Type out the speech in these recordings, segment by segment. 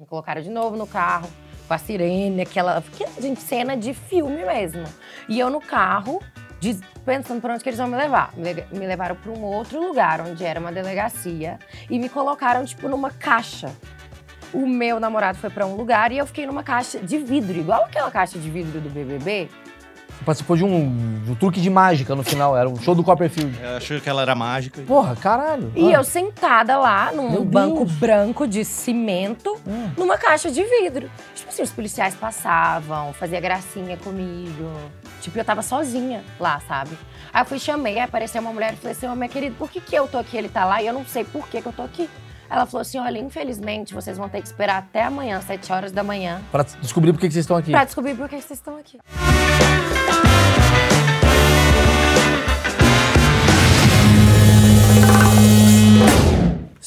Me colocaram de novo no carro, com a sirene, aquela. Gente, cena de filme mesmo. E eu no carro, pensando para onde que eles vão me levar. Me levaram para um outro lugar, onde era uma delegacia, e me colocaram, tipo, numa caixa. O meu namorado foi para um lugar e eu fiquei numa caixa de vidro, igual aquela caixa de vidro do BBB, participou de um, de um, truque de mágica no final. Era um show do Copperfield. Eu achei que ela era mágica. Porra, caralho. E ah. eu sentada lá num banco branco de cimento, hum. numa caixa de vidro. Tipo assim, os policiais passavam, fazia gracinha comigo. Tipo, eu tava sozinha lá, sabe? Aí eu fui, chamei, aí apareceu uma mulher e falei assim, ô, oh, minha querida, por que, que eu tô aqui ele tá lá e eu não sei por que, que eu tô aqui? Ela falou assim: olha, infelizmente vocês vão ter que esperar até amanhã, 7 horas da manhã. Para descobrir por que, que vocês estão aqui. Para descobrir por que, que vocês estão aqui.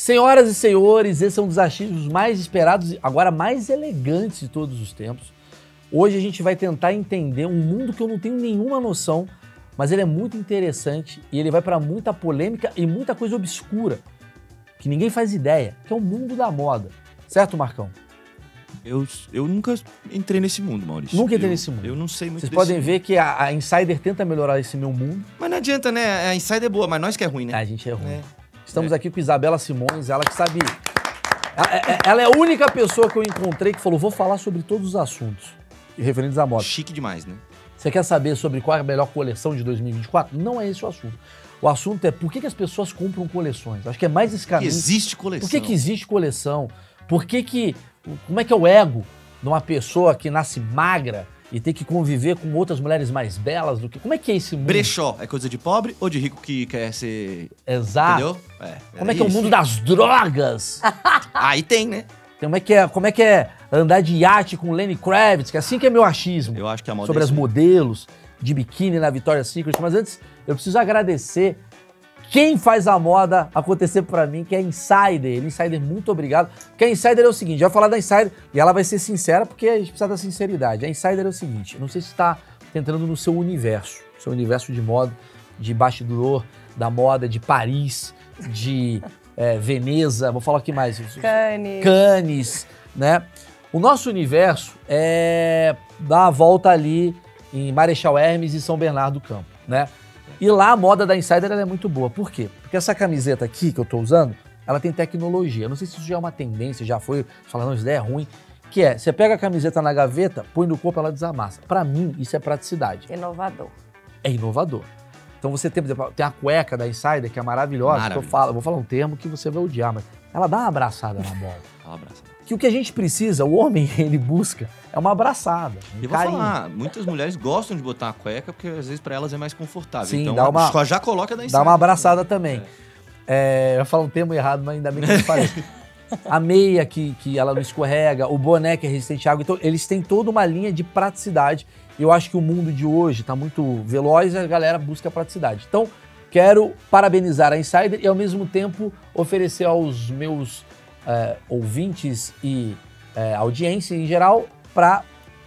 Senhoras e senhores, esse é um dos achismos mais esperados, agora mais elegantes de todos os tempos. Hoje a gente vai tentar entender um mundo que eu não tenho nenhuma noção, mas ele é muito interessante e ele vai para muita polêmica e muita coisa obscura que ninguém faz ideia, que é o mundo da moda. Certo, Marcão? Eu, eu nunca entrei nesse mundo, Maurício. Nunca entrei eu, nesse mundo. Eu não sei muito Vocês podem mundo. ver que a, a, Insider tenta melhorar esse meu mundo. Mas não adianta, né? A Insider é boa, mas nós que é ruim, né? A gente é ruim. É. Estamos é. aqui com Isabela Simões, ela que sabe. Ela, é, é, ela é a única pessoa que eu encontrei que falou: vou falar sobre todos os assuntos referentes à moda. Chique demais, né? Você quer saber sobre qual é a melhor coleção de 2024? Não é esse o assunto. O assunto é por que, que as pessoas compram coleções. Acho que é mais esse caminho. Existe coleção. Por que, que existe coleção? Por que, que. Como é que é o ego de uma pessoa que nasce magra e ter que conviver com outras mulheres mais belas do que. Como é que é esse mundo? Brechó é coisa de pobre ou de rico que quer ser. Exato. Entendeu? É, é como é que é o mundo das drogas? Aí tem, né? Como é que é, como é, que é andar de iate com Lenny Kravitz? Que é assim que é meu achismo. Eu acho que é a moda Sobre as modelos de biquíni na Vitória Secret. Mas antes, eu preciso agradecer quem faz a moda acontecer para mim, que é a Insider. Insider, muito obrigado. Porque a Insider é o seguinte, eu vou falar da Insider e ela vai ser sincera porque a gente precisa da sinceridade. A Insider é o seguinte, não sei se está entrando no seu universo, seu universo de moda, de bastidor, da moda, de Paris, de é, Veneza, vou falar aqui mais. Cannes. Cannes, né? O nosso universo é dar a volta ali em Marechal Hermes e São Bernardo do Campo, né? E lá a moda da Insider é muito boa. Por quê? Porque essa camiseta aqui que eu estou usando, ela tem tecnologia. Eu não sei se isso já é uma tendência, já foi, falando isso daí é ruim. Que é, você pega a camiseta na gaveta, põe no corpo, ela desamassa. Para mim, isso é praticidade. Inovador. É inovador. Então você tem, por exemplo, tem a cueca da Insider, que é maravilhosa. Que eu falo, eu vou falar um termo que você vai odiar, mas ela dá uma abraçada na bola. Ela abraça que o que a gente precisa, o homem, ele busca, é uma abraçada. Um e vou carinho. falar, muitas mulheres gostam de botar a cueca porque às vezes para elas é mais confortável. Sim, então dá uma, já coloca na Dá uma abraçada é. também. É. É, eu falo um termo errado, mas ainda bem que eu falei. a meia que, que ela não escorrega, o boné que é resistente à água. Então, eles têm toda uma linha de praticidade. Eu acho que o mundo de hoje está muito veloz e a galera busca praticidade. Então, quero parabenizar a Insider e, ao mesmo tempo, oferecer aos meus é, ouvintes e é, audiência em geral para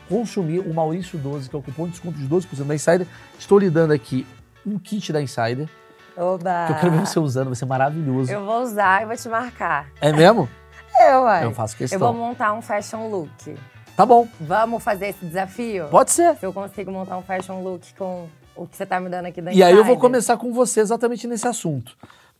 consumir o Maurício 12, que é o cupom de desconto de 12% da Insider. Estou lhe dando aqui um kit da Insider. Oba. Que eu quero ver você usando, vai ser maravilhoso. Eu vou usar e vou te marcar. É mesmo? eu, é, uai. Eu faço questão. Eu vou montar um fashion look. Tá bom. Vamos fazer esse desafio? Pode ser. Se eu consigo montar um fashion look com o que você tá me dando aqui da E aí eu vou começar com você exatamente nesse assunto.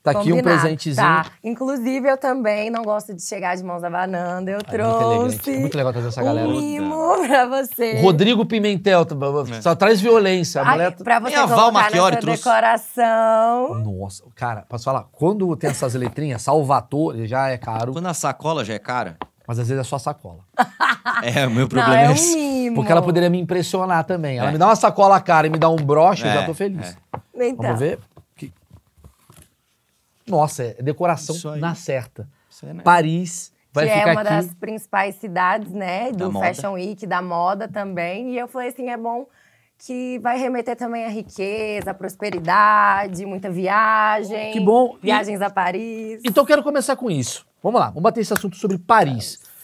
Tá aqui Combinado. um presentezinho. Tá. Inclusive, eu também não gosto de chegar de mãos abanando. Eu Ai, ah, trouxe. Muito, é muito legal trazer essa um galera. Um mimo pra você. Rodrigo Pimentel tá- é. só traz violência. A mulher... Ai, pra você é a Val trouxe. decoração. Nossa, cara, posso falar? Quando tem essas letrinhas, Salvatore já é caro. Quando a sacola já é cara. Mas às vezes é só sacola. é, o meu problema não, é, é esse. Mimo. Porque ela poderia me impressionar também. Ela é. me dá uma sacola cara e me dá um broche, é, eu já tô feliz. É. Então. Vamos ver? Nossa, é decoração na certa. É Paris vai que é ficar é uma aqui. das principais cidades, né, do da Fashion moda. Week, da moda também. E eu falei assim, é bom que vai remeter também à riqueza, prosperidade, muita viagem. Que bom. Viagens e... a Paris. Então quero começar com isso. Vamos lá, vamos bater esse assunto sobre Paris. Paris.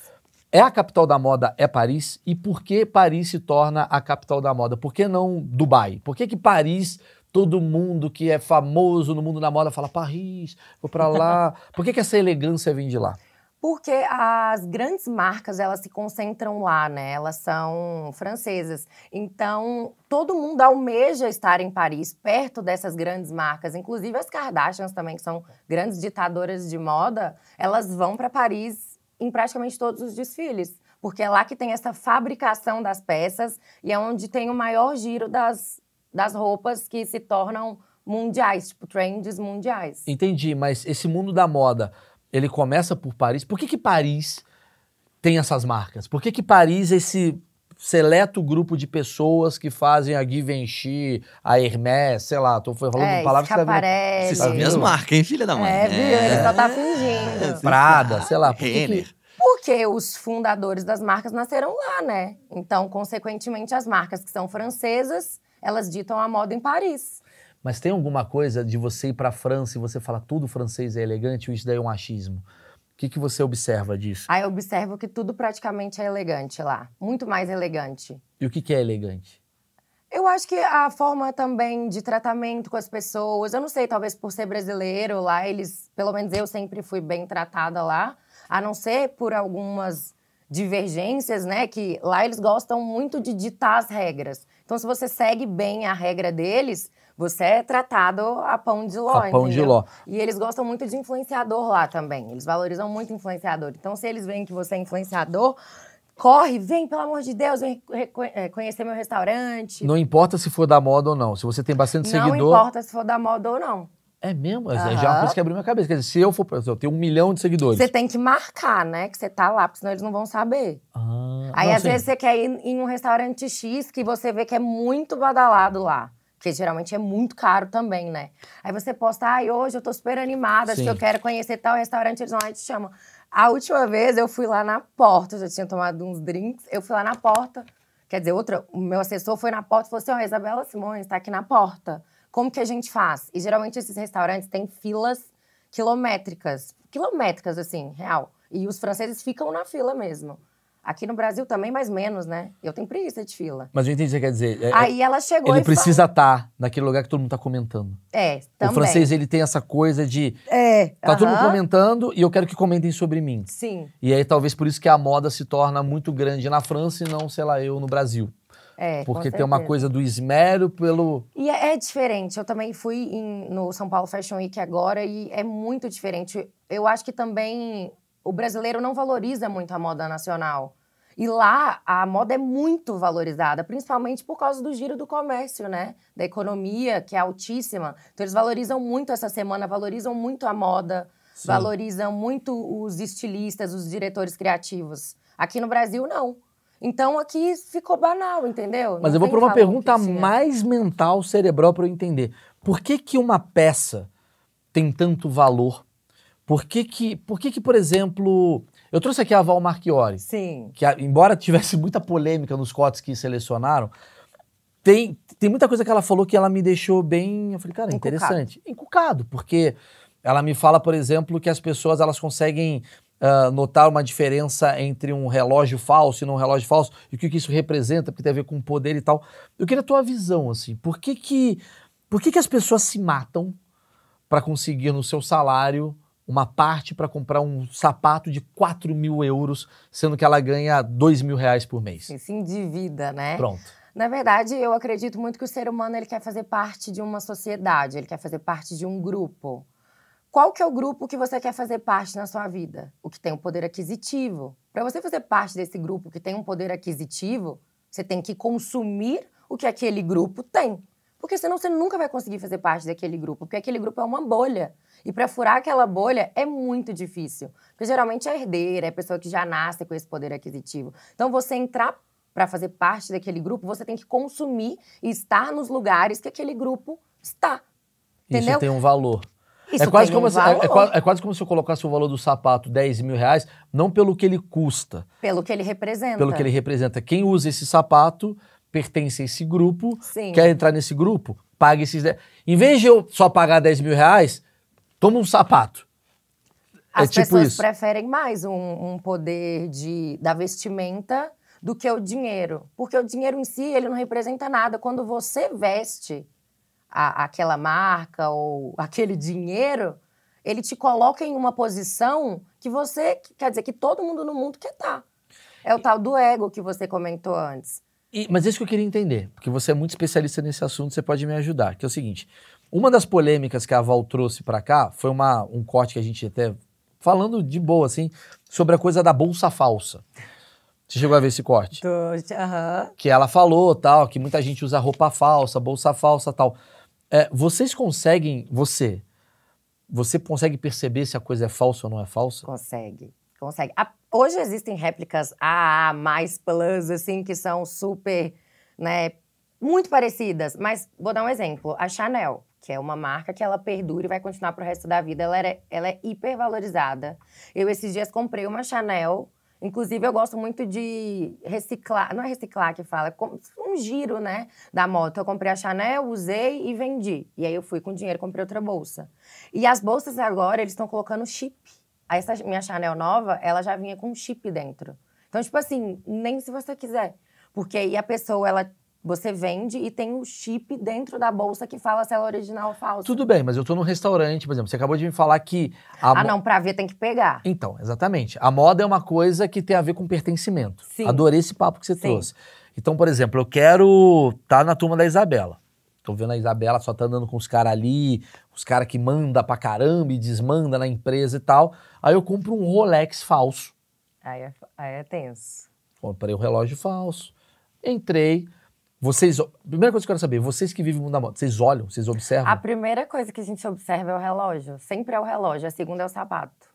É a capital da moda é Paris e por que Paris se torna a capital da moda? Por que não Dubai? Por que, que Paris Todo mundo que é famoso no mundo da moda fala Paris, vou para lá. Por que, que essa elegância vem de lá? Porque as grandes marcas, elas se concentram lá, né? Elas são francesas. Então, todo mundo almeja estar em Paris, perto dessas grandes marcas. Inclusive as Kardashians também, que são grandes ditadoras de moda, elas vão para Paris em praticamente todos os desfiles. Porque é lá que tem essa fabricação das peças e é onde tem o maior giro das, das roupas que se tornam mundiais, tipo trends mundiais. Entendi, mas esse mundo da moda, ele começa por Paris. Por que que Paris tem essas marcas? Por que que Paris esse seleto grupo de pessoas que fazem a Givenchy, a Hermès, sei lá, tô falando é, palavras que você tá vendo. Você marcas, hein, filha da mãe? É, é. viu? Ele só tá fingindo. É, Prada, sei lá. Por Que, porque os fundadores das marcas nasceram lá, né? Então, consequentemente, as marcas que são francesas elas ditam a moda em Paris. Mas tem alguma coisa de você ir para a França e você falar tudo francês é elegante ou isso daí é um achismo? O que, que você observa disso? Ah, eu observo que tudo praticamente é elegante lá. Muito mais elegante. E o que, que é elegante? Eu acho que a forma também de tratamento com as pessoas, eu não sei, talvez por ser brasileiro lá, eles, pelo menos eu sempre fui bem tratada lá, a não ser por algumas divergências, né, que lá eles gostam muito de ditar as regras. Então, se você segue bem a regra deles, você é tratado a pão de ló. A pão de ló. E eles gostam muito de influenciador lá também. Eles valorizam muito influenciador. Então, se eles veem que você é influenciador, corre, vem, pelo amor de Deus, vem é, conhecer meu restaurante. Não importa se for da moda ou não. Se você tem bastante não seguidor. Não importa se for da moda ou não. É mesmo? Uhum. Já é uma coisa que abriu minha cabeça. Quer dizer, se eu for, se eu tenho um milhão de seguidores. Você tem que marcar, né? Que você tá lá, porque senão eles não vão saber. Ah, Aí, não, às vezes, você quer ir em um restaurante X que você vê que é muito badalado lá. Porque geralmente é muito caro também, né? Aí você posta, ai, ah, hoje eu tô super animada, acho que eu quero conhecer tal restaurante, eles vão lá e te chamam. A última vez eu fui lá na porta, eu já tinha tomado uns drinks, eu fui lá na porta. Quer dizer, outra, o meu assessor foi na porta e falou assim: Ó, oh, Isabela Simões tá aqui na porta. Como que a gente faz? E geralmente esses restaurantes têm filas quilométricas. Quilométricas, assim, real. E os franceses ficam na fila mesmo. Aqui no Brasil também, mais menos, né? Eu tenho preguiça de fila. Mas eu entendi o que você quer dizer. É, é Aí ela chegou Ele precisa estar tá naquele lugar que todo mundo está comentando. É, também. O francês, ele tem essa coisa de... É, Tá uh -huh. todo mundo comentando e eu quero que comentem sobre mim. Sim. E aí, talvez por isso que a moda se torna muito grande na França e não, sei lá, eu no Brasil. É, porque tem uma coisa do esmero pelo. E é, é diferente. Eu também fui em, no São Paulo Fashion Week agora e é muito diferente. Eu acho que também o brasileiro não valoriza muito a moda nacional. E lá a moda é muito valorizada, principalmente por causa do giro do comércio, né? Da economia, que é altíssima. Então eles valorizam muito essa semana, valorizam muito a moda, Sim. valorizam muito os estilistas, os diretores criativos. Aqui no Brasil, não. Então aqui ficou banal, entendeu? Mas Não eu vou para uma pergunta mais mental, cerebral para eu entender. Por que que uma peça tem tanto valor? Por que que, por, que que, por exemplo, eu trouxe aqui a Val Marchiori. Sim. Que embora tivesse muita polêmica nos cotes que selecionaram, tem, tem muita coisa que ela falou que ela me deixou bem, eu falei, cara, é Encucado. interessante. Encucado, porque ela me fala, por exemplo, que as pessoas elas conseguem ah, notar uma diferença entre um relógio falso e não um relógio falso, e o que, que isso representa, porque tem a ver com poder e tal. Eu queria a tua visão, assim, por que que, por que, que as pessoas se matam para conseguir no seu salário uma parte para comprar um sapato de 4 mil euros, sendo que ela ganha 2 mil reais por mês? sim de vida né? Pronto. Na verdade, eu acredito muito que o ser humano ele quer fazer parte de uma sociedade, ele quer fazer parte de um grupo. Qual que é o grupo que você quer fazer parte na sua vida? O que tem um poder aquisitivo. Para você fazer parte desse grupo que tem um poder aquisitivo, você tem que consumir o que aquele grupo tem. Porque senão você nunca vai conseguir fazer parte daquele grupo, porque aquele grupo é uma bolha. E para furar aquela bolha é muito difícil. Porque geralmente é herdeira, é pessoa que já nasce com esse poder aquisitivo. Então você entrar para fazer parte daquele grupo, você tem que consumir e estar nos lugares que aquele grupo está. Entendeu? Isso tem um valor. Isso é quase, como se, assim, é, é, é, quase como se eu colocasse o valor do sapato 10 mil reais, não pelo que ele custa. Pelo que ele representa. Pelo que ele representa. Quem usa esse sapato pertence a esse grupo, Sim. quer entrar nesse grupo, paga esses 10. Em vez de eu só pagar 10 mil reais, toma um sapato. É As é pessoas preferem mais um, um poder de, da vestimenta do que o dinheiro. Porque o dinheiro em si, ele não representa nada. Quando você veste, a, aquela marca ou aquele dinheiro, ele te coloca em uma posição que você, quer dizer, que todo mundo no mundo quer estar. Tá. É o tal do ego que você comentou antes. E, mas é isso que eu queria entender, porque você é muito especialista nesse assunto, você pode me ajudar, que é o seguinte, uma das polêmicas que a Val trouxe para cá foi uma, um corte que a gente até, falando de boa assim, sobre a coisa da bolsa falsa. Você chegou a ver esse corte? Tô, uhum. Que ela falou, tal, que muita gente usa roupa falsa, bolsa falsa, tal. É, vocês conseguem, você, você consegue perceber se a coisa é falsa ou não é falsa? Consegue, consegue. A, hoje existem réplicas AA, mais plus, assim, que são super, né, muito parecidas. Mas vou dar um exemplo. A Chanel, que é uma marca que ela perdura e vai continuar pro resto da vida, ela, era, ela é hipervalorizada. Eu esses dias comprei uma Chanel Inclusive, eu gosto muito de reciclar. Não é reciclar que fala, é um giro, né? Da moto. Eu comprei a Chanel, usei e vendi. E aí eu fui com dinheiro, comprei outra bolsa. E as bolsas agora, eles estão colocando chip. Aí essa minha Chanel nova, ela já vinha com chip dentro. Então, tipo assim, nem se você quiser. Porque aí a pessoa, ela você vende e tem um chip dentro da bolsa que fala se ela é original ou falsa. Tudo bem, mas eu estou num restaurante, por exemplo. Você acabou de me falar que. ah, não, para ver tem que pegar. Então, exatamente. A moda é uma coisa que tem a ver com pertencimento. Sim. Adorei esse papo que você Sim. trouxe. Então, por exemplo, eu quero estar tá na turma da Isabela. Tô vendo a Isabela só tá andando com os caras ali, os caras que manda pra caramba e desmanda na empresa e tal. Aí eu compro um Rolex falso. Aí é, aí é tenso. Comprei o um relógio falso. Entrei, vocês. Primeira coisa que eu quero saber, vocês que vivem o mundo da moda, vocês olham, vocês observam? A primeira coisa que a gente observa é o relógio. Sempre é o relógio. A segunda é o sapato.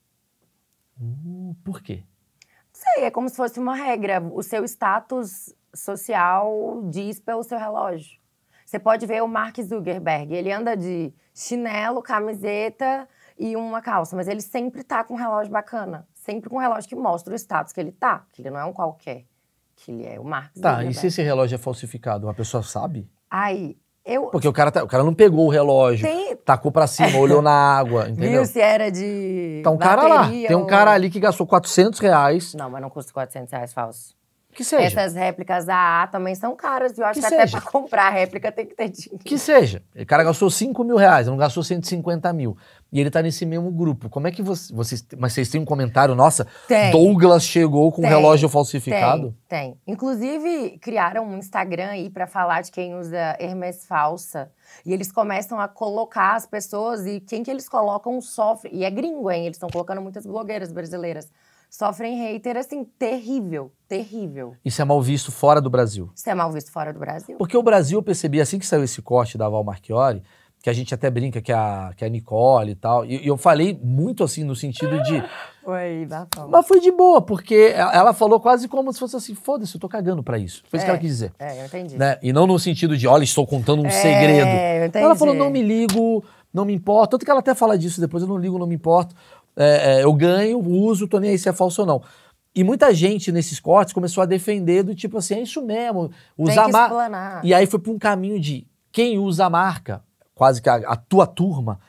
Uh, por quê? Não sei, é como se fosse uma regra. O seu status social diz pelo seu relógio. Você pode ver o Mark Zuckerberg. Ele anda de chinelo, camiseta e uma calça, mas ele sempre tá com um relógio bacana. Sempre com um relógio que mostra o status que ele tá, que ele não é um qualquer que ele é, o Marcos. Tá, e é se esse relógio é falsificado, uma pessoa sabe? Aí, eu... Porque o cara, tá, o cara não pegou o relógio, tem... tacou pra cima, olhou na água, entendeu? Viu se era de Tá um cara lá, tem um cara ali que gastou 400 reais. Não, mas não custa 400 reais falso. Que seja. Essas réplicas da A também são caras. E eu acho que, que até para comprar réplica tem que ter dinheiro. Que seja. O cara gastou 5 mil reais, não gastou 150 mil. E ele tá nesse mesmo grupo. Como é que você, vocês. Mas vocês têm um comentário, nossa, tem. Douglas chegou com tem. relógio falsificado? Tem, tem. Inclusive, criaram um Instagram aí para falar de quem usa Hermes falsa. E eles começam a colocar as pessoas e quem que eles colocam sofre. E é gringo, hein? Eles estão colocando muitas blogueiras brasileiras sofrem hater, assim, terrível, terrível. Isso é mal visto fora do Brasil. Isso é mal visto fora do Brasil. Porque o Brasil, eu percebi, assim que saiu esse corte da Val Marchiori, que a gente até brinca que a, que a Nicole e tal, e, e eu falei muito assim, no sentido de... Oi, bafão. Mas foi de boa, porque ela falou quase como se fosse assim, foda-se, eu tô cagando pra isso. Foi isso que ela é, quis dizer. É, eu entendi. Né? E não no sentido de, olha, estou contando um é, segredo. Eu entendi. Ela falou, não me ligo, não me importo. Tanto que ela até fala disso depois, eu não ligo, não me importo é, é, eu ganho, uso, tô nem aí se é falso ou não. E muita gente nesses cortes começou a defender do tipo assim, é isso mesmo, usar marca. E aí foi para um caminho de quem usa a marca, quase que a, a, tua turma,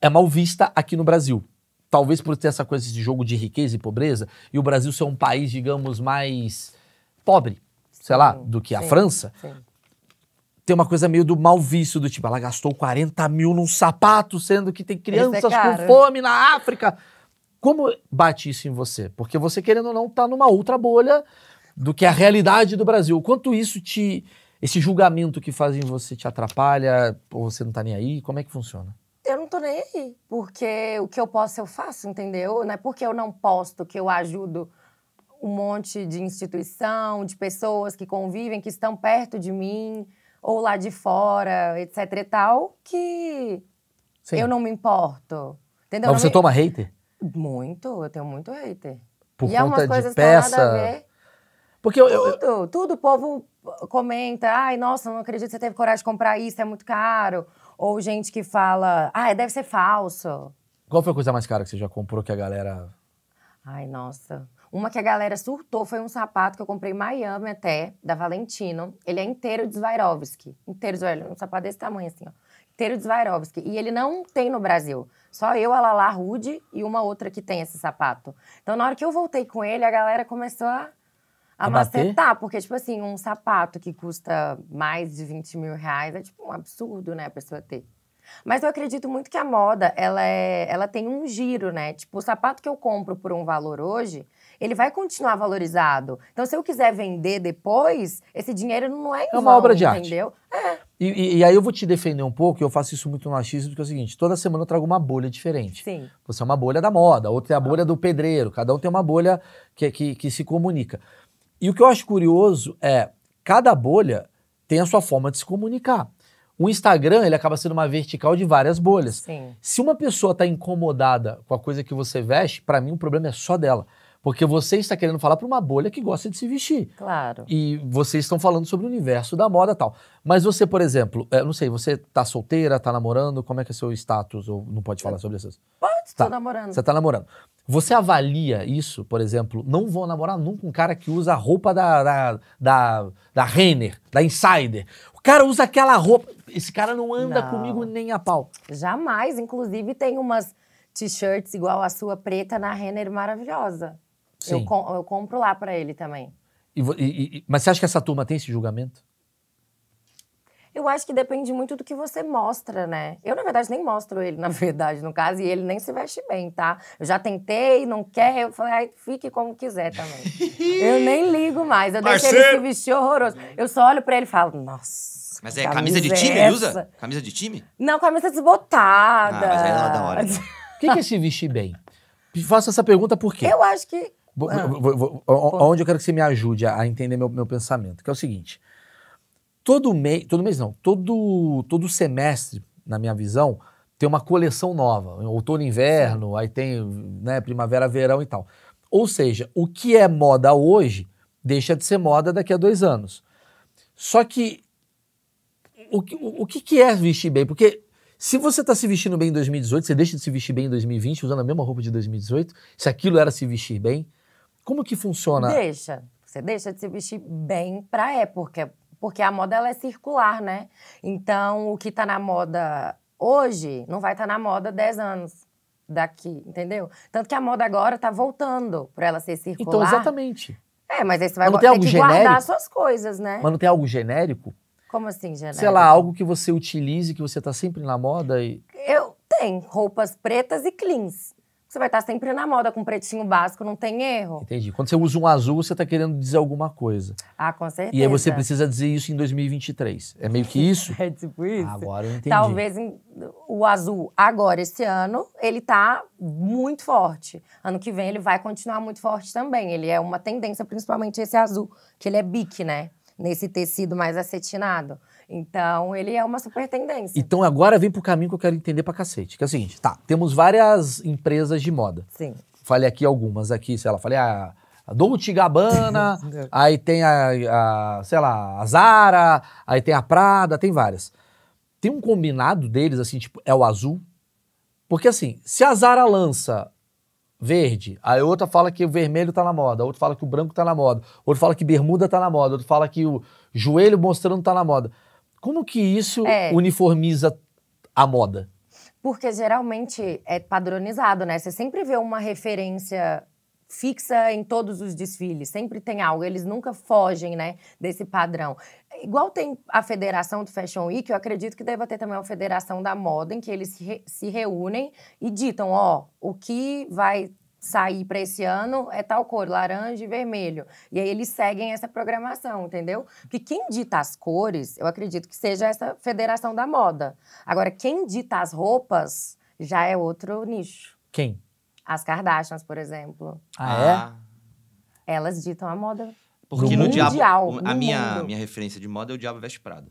é mal vista aqui no Brasil. Talvez por ter essa coisa de jogo de riqueza e pobreza, e o Brasil ser um país, digamos, mais pobre, sim, sei lá, do que a sim, França. Sim. Tem uma coisa meio do mal visto, do tipo, ela gastou 40 mil num sapato, sendo que tem é crianças é com fome na África. Como bate isso em você? Porque você, querendo ou não, está numa outra bolha do que a realidade do Brasil. Quanto isso te. Esse julgamento que fazem você te atrapalha? Ou você não está nem aí? Como é que funciona? eu não tô nem aí. Porque o que eu posso, eu faço, entendeu? Não é porque eu não posto que eu ajudo um monte de instituição, de pessoas que convivem, que estão perto de mim, ou lá de fora, etc e tal, que Sim. eu não me importo. Entendeu? Mas você me... toma hater? Muito, eu tenho muito hater. Por e conta de peça. Porque eu, eu, tudo, tudo, o povo comenta, ai, nossa, não acredito que você teve coragem de comprar isso, é muito caro. Ou gente que fala, ah, deve ser falso. Qual foi a coisa mais cara que você já comprou que a galera. Ai, nossa. Uma que a galera surtou foi um sapato que eu comprei em Miami até, da Valentino. Ele é inteiro de Swarovski. Inteiro de Swarovski. Um sapato desse tamanho, assim, ó. Inteiro de Swarovski. E ele não tem no Brasil. Só eu, a Lala Rude e uma outra que tem esse sapato. Então, na hora que eu voltei com ele, a galera começou a, a, a macetar. Porque, tipo assim, um sapato que custa mais de 20 mil reais é, tipo, um absurdo, né, a pessoa ter. Mas eu acredito muito que a moda, ela, é, ela tem um giro, né? Tipo, o sapato que eu compro por um valor hoje, ele vai continuar valorizado. Então, se eu quiser vender depois, esse dinheiro não é em É uma vão, obra de entendeu? arte. É. E, e, e, aí eu vou te defender um pouco, eu faço isso muito no achismo, porque é o seguinte, toda semana eu trago uma bolha diferente. Sim. Você é uma bolha da moda, outra é a bolha do pedreiro, cada um tem uma bolha que, que, que se comunica. E o que eu acho curioso é, cada bolha tem a sua forma de se comunicar. O Instagram, ele acaba sendo uma vertical de várias bolhas. Sim. Se uma pessoa está incomodada com a coisa que você veste, para mim o problema é só dela. Porque você está querendo falar para uma bolha que gosta de se vestir. Claro. E vocês estão falando sobre o universo da moda tal. Mas você, por exemplo, eh, não sei, você tá solteira, tá namorando, como é que é seu status? Ou não pode falar sobre isso? Pode, tá. tô namorando. Você tá namorando. Você avalia isso, por exemplo, não vou namorar nunca um cara que usa a roupa da, da, da, da Renner, da Insider. O cara usa aquela roupa. Esse cara não anda não. comigo nem a pau. Jamais. Inclusive, tem umas t-shirts igual a sua preta na Renner maravilhosa. Eu, com, eu, compro lá para ele também. E, e, mas você acha que essa turma tem esse julgamento? Eu acho que depende muito do que você mostra, né? Eu, na verdade, nem mostro ele, na verdade, no caso, e ele nem se veste bem, tá? Eu já tentei, não quer, eu falei, ai, fique como quiser também. eu nem ligo mais, eu deixo ele se vestir horroroso. Eu só olho pra ele e falo, nossa. Mas é camisa, camisa de time, ele usa? Camisa de time? Não, camisa desbotada. Ah, mas aí é da hora. Né? O que, que é se vestir bem? Faço essa pergunta por quê? Eu acho que ah. Vou, vou, onde eu quero que você me ajude a, entender meu, meu pensamento, que é o seguinte. Todo mês, todo mês não, todo, todo semestre, na minha visão, tem uma coleção nova. Outono, inverno, Sim. aí tem né, primavera, verão e tal. Ou seja, o que é moda hoje deixa de ser moda daqui a dois anos. Só que o, o, o que, que é vestir bem? Porque se você está se vestindo bem em 2018, você deixa de se vestir bem em 2020, usando a mesma roupa de 2018, se aquilo era se vestir bem. Como que funciona? Deixa. Você deixa de se vestir bem pra época, porque a moda ela é circular, né? Então, o que tá na moda hoje não vai estar tá na moda 10 anos daqui, entendeu? Tanto que a moda agora tá voltando para ela ser então, circular. Então, exatamente. É, mas aí você vai ter que genérico? guardar suas coisas, né? Mas não tem algo genérico? Como assim, genérico? Sei lá, algo que você utilize, que você tá sempre na moda e... Eu tenho roupas pretas e cleans você vai estar sempre na moda com pretinho básico, não tem erro. Entendi. Quando você usa um azul, você está querendo dizer alguma coisa. Ah, com certeza. E aí você precisa dizer isso em 2023. É meio que isso? é tipo isso. Agora eu entendi. Talvez o azul agora, esse ano, ele está muito forte. Ano que vem ele vai continuar muito forte também. Ele é uma tendência, principalmente esse azul, que ele é bique, né? Nesse tecido mais acetinado. Então, ele é uma super tendência. Então, agora vem pro caminho que eu quero entender pra cacete. Que é o seguinte, tá, temos várias empresas de moda. Sim. Falei aqui algumas aqui, sei lá, falei a, a Dolce Gabbana, aí tem a, a, sei lá, a Zara, aí tem a Prada, tem várias. Tem um combinado deles, assim, tipo, é o azul? Porque, assim, se a Zara lança verde. Aí outra fala que o vermelho tá na moda, outro fala que o branco tá na moda, outro fala que bermuda tá na moda, outro fala que o joelho mostrando tá na moda. Como que isso é. uniformiza a moda? Porque geralmente é padronizado, né? Você sempre vê uma referência fixa em todos os desfiles, sempre tem algo, eles nunca fogem, né, desse padrão. Igual tem a Federação do Fashion Week, eu acredito que deva ter também a Federação da Moda, em que eles se, se reúnem e ditam, ó, o que vai sair para esse ano é tal cor, laranja e vermelho. E aí eles seguem essa programação, entendeu? Porque quem dita as cores, eu acredito que seja essa federação da moda. Agora, quem dita as roupas já é outro nicho. Quem? As Kardashians, por exemplo. Ah, ah. é? Elas ditam a moda. Porque no, no diabo, a minha, minha referência de moda é o Diabo Veste Prado.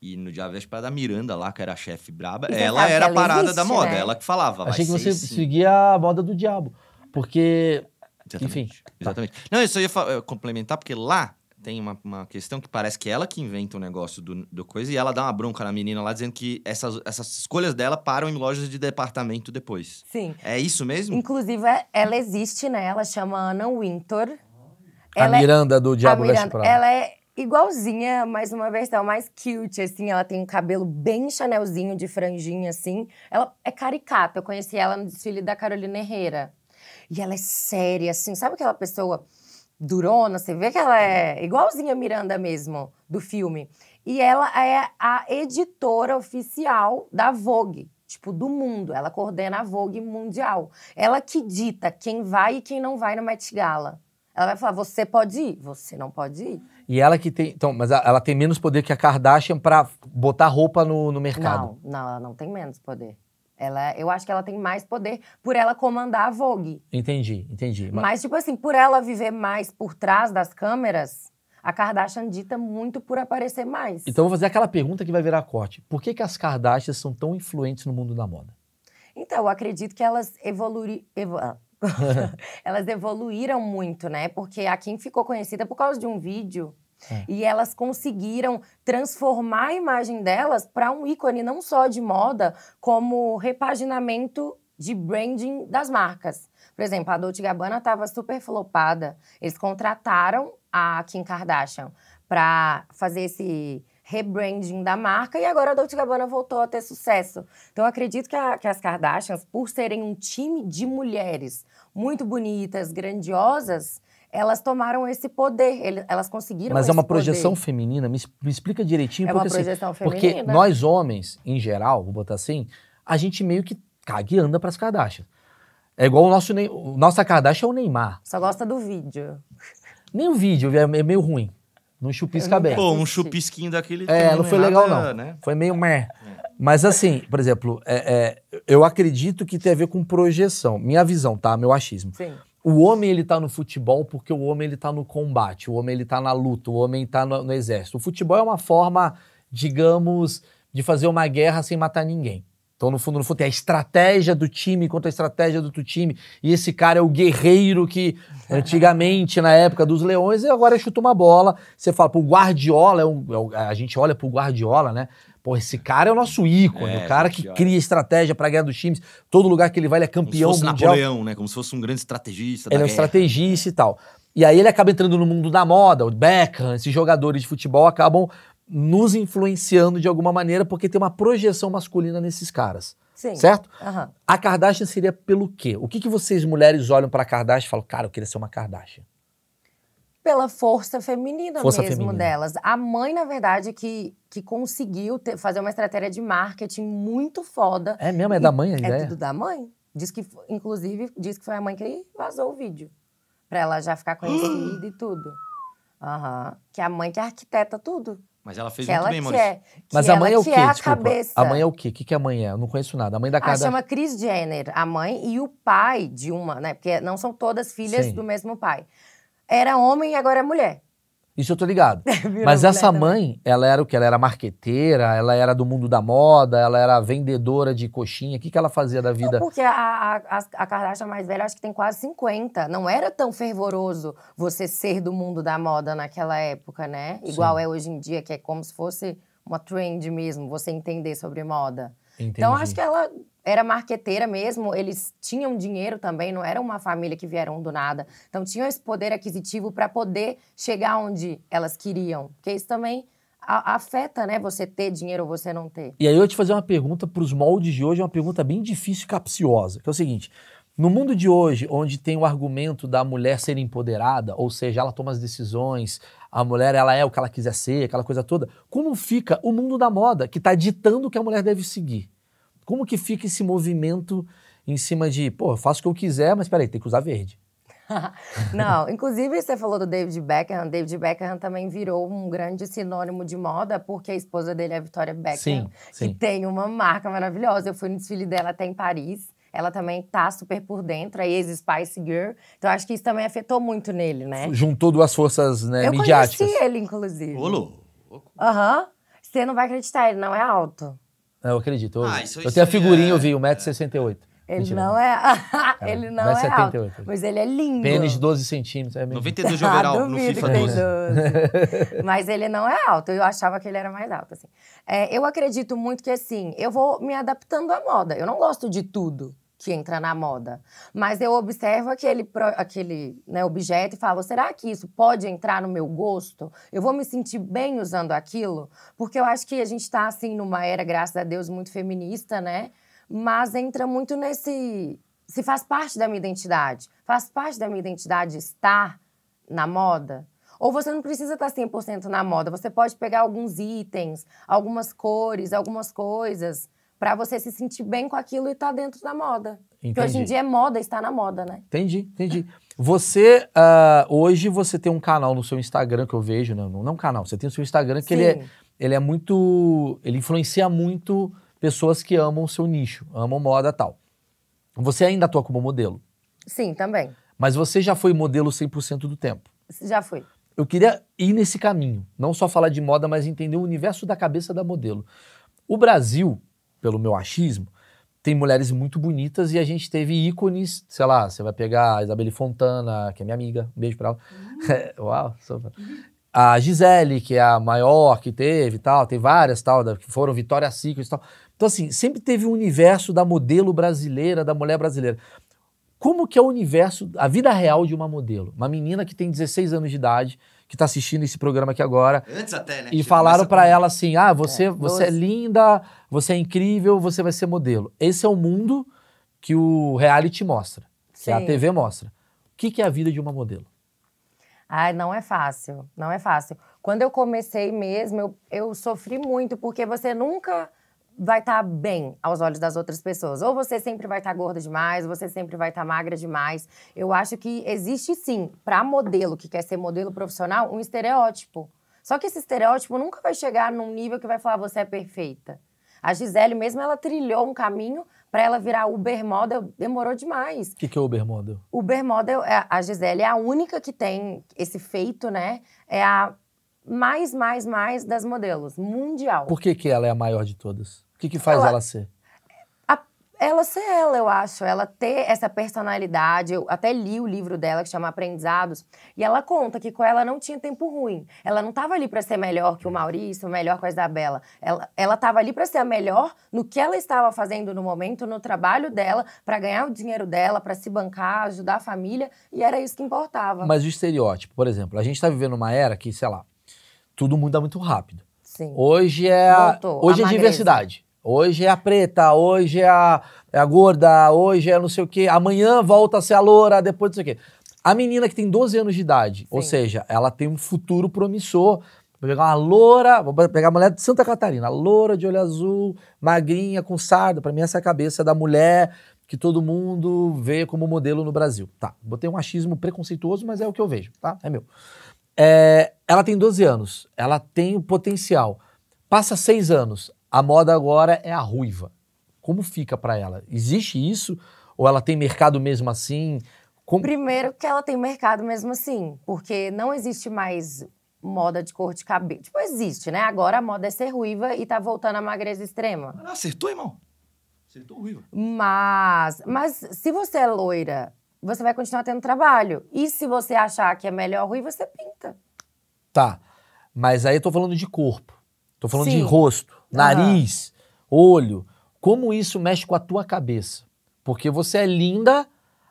E no Diabo Veste Prado, a Miranda lá, que era a chefe braba, ela era a parada existe, da moda, né? ela que falava. Achei que você seguia a moda do diabo. Porque. Exatamente. Enfim. Exatamente. Tá. Não, eu só ia complementar, porque lá tem uma, uma questão que parece que ela que inventa o um negócio do, do coisa e ela dá uma bronca na menina lá dizendo que essas, essas escolhas dela param em lojas de departamento depois. Sim. É isso mesmo? Inclusive, ela existe, né? Ela chama Ana Winter A ela é Miranda é... do Diabo das Prado. Ela é igualzinha, mas uma versão mais cute, assim. Ela tem um cabelo bem chanelzinho, de franjinha, assim. Ela é caricata. Eu conheci ela no desfile da Carolina Herrera. E ela é séria, assim. Sabe aquela pessoa durona? Você vê que ela é igualzinha a Miranda mesmo, do filme. E ela é a editora oficial da Vogue, tipo, do mundo. Ela coordena a Vogue mundial. Ela que dita quem vai e quem não vai no Met Gala. Ela vai falar, você pode ir, você não pode ir. E ela que tem. Então, mas ela tem menos poder que a Kardashian para botar roupa no, no mercado. Não, não, ela não tem menos poder. Ela, eu acho que ela tem mais poder por ela comandar a Vogue. Entendi, entendi. Mas, Mas tipo assim, por ela viver mais por trás das câmeras, a Kardashian dita muito por aparecer mais. Então vou fazer aquela pergunta que vai virar corte. Por que, que as Kardashians são tão influentes no mundo da moda? Então, eu acredito que elas evoluíram. Ah, elas evoluíram muito, né? Porque a Kim ficou conhecida por causa de um vídeo é. E elas conseguiram transformar a imagem delas para um ícone não só de moda, como repaginamento de branding das marcas. Por exemplo, a Dolce Gabbana estava super flopada. Eles contrataram a Kim Kardashian para fazer esse rebranding da marca e agora a Dolce Gabbana voltou a ter sucesso. Então acredito que, a, que, as Kardashians, por serem um time de mulheres muito bonitas, grandiosas, elas tomaram esse poder, elas conseguiram. Mas é uma projeção feminina, me, me, explica direitinho. É porque, uma assim, projeção assim, feminina. Porque nós homens, em geral, vou botar assim, a gente meio que caga e anda para as Kardashian. É igual o nosso, nossa Kardashian é o Neymar. Só gosta do vídeo. Nem o vídeo, é, é meio ruim. Não chupisca bem. Pô, um chupisquinho daquele. É, não foi legal, nada, não. Né? Foi meio mer. É. Mas assim, por exemplo, é, é, eu acredito que tem a ver com projeção. Minha visão, tá? Meu achismo. Sim o homem ele tá no futebol porque o homem ele tá no combate, o homem ele tá na luta, o homem tá no, no exército. O futebol é uma forma, digamos, de fazer uma guerra sem matar ninguém. Então, no fundo, no fundo, tem a estratégia do time contra a estratégia do outro time. E esse cara é o guerreiro que, antigamente, na época dos leões, e agora chuta uma bola. Você fala, pro Guardiola, é um, é a gente olha pro Guardiola, né? Pô, esse cara é o nosso ícone, é, o cara que cria estratégia para guerra dos times. Todo lugar que ele vai, ele é campeão Como se fosse mundial. Napoleão, né? Como se fosse um grande estrategista. Ele é um estrategista e tal. E aí ele acaba entrando no mundo da moda, o Beckham, esses jogadores de futebol acabam nos influenciando de alguma maneira porque tem uma projeção masculina nesses caras. Sim. Certo? Uhum. A Kardashian seria pelo quê? O que, que vocês mulheres olham para Kardashian e falam, cara, eu queria ser uma Kardashian? pela força feminina força mesmo feminina. delas. A mãe, na verdade, que, que conseguiu ter, fazer uma estratégia de marketing muito foda. É mesmo? É da mãe a é ideia? É tudo da mãe. Diz que, inclusive, diz que foi a mãe que vazou o vídeo. Pra ela já ficar conhecida e tudo. Uhum. Que é a mãe que arquiteta tudo. Mas ela fez que muito ela bem, Mas a mãe é o quê? É a, cabeça. a mãe é o quê? O que, que é a mãe é? Eu não conheço nada. A mãe da ah, casa. chama Chris Jenner, a mãe, e o pai de uma, né? Porque não são todas filhas Sim. do mesmo pai era homem e agora é mulher. Isso eu tô ligado. Mas essa mãe, ela era o que? Ela era marqueteira, ela era do mundo da moda, ela era vendedora de coxinha. O que, que ela fazia da vida? Não, porque a, a, a Kardashian mais velha, acho que tem quase 50. Não era tão fervoroso você ser do mundo da moda naquela época, né? Igual Sim. é hoje em dia, que é como se fosse uma trend mesmo, você entender sobre moda. Entendi. Então acho que ela era marqueteira mesmo, eles tinham dinheiro também, não era uma família que vieram do nada. Então tinham esse poder aquisitivo para poder chegar onde elas queriam. Porque isso também afeta, né, você ter dinheiro ou você não ter. E aí eu vou te fazer uma pergunta para os moldes de hoje, é uma pergunta bem difícil e capciosa, que é o seguinte: no mundo de hoje, onde tem o argumento da mulher ser empoderada, ou seja, ela toma as decisões, a mulher ela é o que ela quiser ser, aquela coisa toda, como fica o mundo da moda que está ditando o que a mulher deve seguir? Como que fica esse movimento em cima de, pô, eu faço o que eu quiser, mas peraí, tem que usar verde? Não, inclusive você falou do David Beckham. David Beckham também virou um grande sinônimo de moda, porque a esposa dele é a Victoria Beckham, sim, sim. que tem uma marca maravilhosa. Eu fui no desfile dela até em Paris. Ela também tá super por dentro, a ex-Spice Girl. Então acho que isso também afetou muito nele, né? Juntou duas forças né, Eu midiáticas. Eu conheci ele, inclusive. Ô, louco. Aham. Uhum. Você não vai acreditar, ele não é alto. Não, eu acredito. Eu, ah, isso, eu tenho a figurinha, é... eu vi, 1,68m. É- ele Mentira, não é. é ele não é, alto, mas ele é lindo. Pênis 12 centímetros. É 92 de overall ah, no FIFA 12. 12. mas ele não é alto. Eu achava que ele era mais alto. Assim. É, eu acredito muito que, assim, eu vou me adaptando à moda. Eu não gosto de tudo que entra na moda. Mas eu observo aquele, aquele né, objeto e falo: será que isso pode entrar no meu gosto? Eu vou me sentir bem usando aquilo? Porque eu acho que a gente está, assim, numa era, graças a Deus, muito feminista, né? Mas entra muito nesse. Se faz parte da minha identidade. Faz parte da minha identidade estar na moda. Ou você não precisa tá estar 100% na moda, você pode pegar alguns itens, algumas cores, algumas coisas para você se sentir bem com aquilo e estar tá dentro da moda. Entendi. Porque hoje em dia é moda estar na moda, né? Entendi, entendi. Você, uh, hoje você tem um canal no seu Instagram que eu vejo, né? não, não canal, você tem o seu Instagram que ele é, ele é muito, ele influencia muito pessoas que amam o seu nicho, amam moda tal. Você ainda atua como modelo? Sim, também. Mas você já foi modelo 100% do tempo? Já fui. Eu queria ir nesse caminho, não só falar de moda, mas entender o universo da cabeça da modelo. O Brasil, pelo meu achismo, tem mulheres muito bonitas e a gente teve ícones, sei lá, você vai pegar a Isabelle Fontana, que é minha amiga, um beijo pra ela. Uhum. Uau, sopa. A Gisele, que é a maior que teve e tal, tem várias tal, da, que foram Vitória Secret e tal. Então, assim, sempre teve o um universo da modelo brasileira, da mulher brasileira. Como que é o universo, a vida real de uma modelo? Uma menina que tem 16 anos de idade, que está assistindo esse programa aqui agora. Antes até, né? E falaram para ela assim: ah, você é, você é linda, você é incrível, você vai ser modelo. Esse é o mundo que o reality mostra, Sim. que a TV mostra. O que, que é a vida de uma modelo? Ai, não é fácil, não é fácil. Quando eu comecei mesmo, eu, eu sofri muito, porque você nunca vai estar tá bem aos olhos das outras pessoas. Ou você sempre vai estar tá gorda demais, ou você sempre vai estar tá magra demais. Eu acho que existe sim, para modelo que quer ser modelo profissional, um estereótipo. Só que esse estereótipo nunca vai chegar num nível que vai falar você é perfeita. A Gisele mesmo ela trilhou um caminho para ela virar Uber Model, demorou demais. O que, que é Uber Model? Uber Model, é, a Gisele é a única que tem esse feito, né? É a mais, mais, mais das modelos, mundial. Por que, que ela é a maior de todas? O que, que faz ela, ela ser? A, ela ser ela, eu acho. Ela ter essa personalidade. Eu até li o livro dela, que chama Aprendizados, e ela conta que com ela não tinha tempo ruim. Ela não estava ali para ser melhor que o Maurício, melhor que a Isabela. Ela estava ali para ser a melhor no que ela estava fazendo no momento, no trabalho dela, para ganhar o dinheiro dela, para se bancar, ajudar a família, e era isso que importava. Mas o estereótipo, por exemplo, a gente está vivendo uma era que, sei lá, tudo muda muito rápido. Sim. Hoje é, Voltou, hoje é diversidade. Hoje é a preta, hoje é a, é a gorda, hoje é não sei o quê. Amanhã volta a ser a loura, depois não sei o quê. A menina que tem 12 anos de idade, Sim. ou seja, ela tem um futuro promissor. Vou pegar uma loura, vou pegar a mulher de Santa Catarina, loura de olho azul, magrinha, com sarda. Para mim, essa é a cabeça da mulher que todo mundo vê como modelo no Brasil. Tá, botei um achismo preconceituoso, mas é o que eu vejo, tá? É meu. É, ela tem 12 anos, ela tem o potencial. Passa seis anos, a moda agora é a ruiva. Como fica para ela? Existe isso? Ou ela tem mercado mesmo assim? Como... Primeiro que ela tem mercado mesmo assim, porque não existe mais moda de cor de cabelo. Tipo, existe, né? Agora a moda é ser ruiva e tá voltando a magreza extrema. acertou, irmão. Acertou ruiva. Mas, mas se você é loira, você vai continuar tendo trabalho. E se você achar que é melhor ruiva, você pinta. Tá. Mas aí eu tô falando de corpo. Tô falando Sim. de rosto, nariz, uhum. olho. Como isso mexe com a tua cabeça? Porque você é linda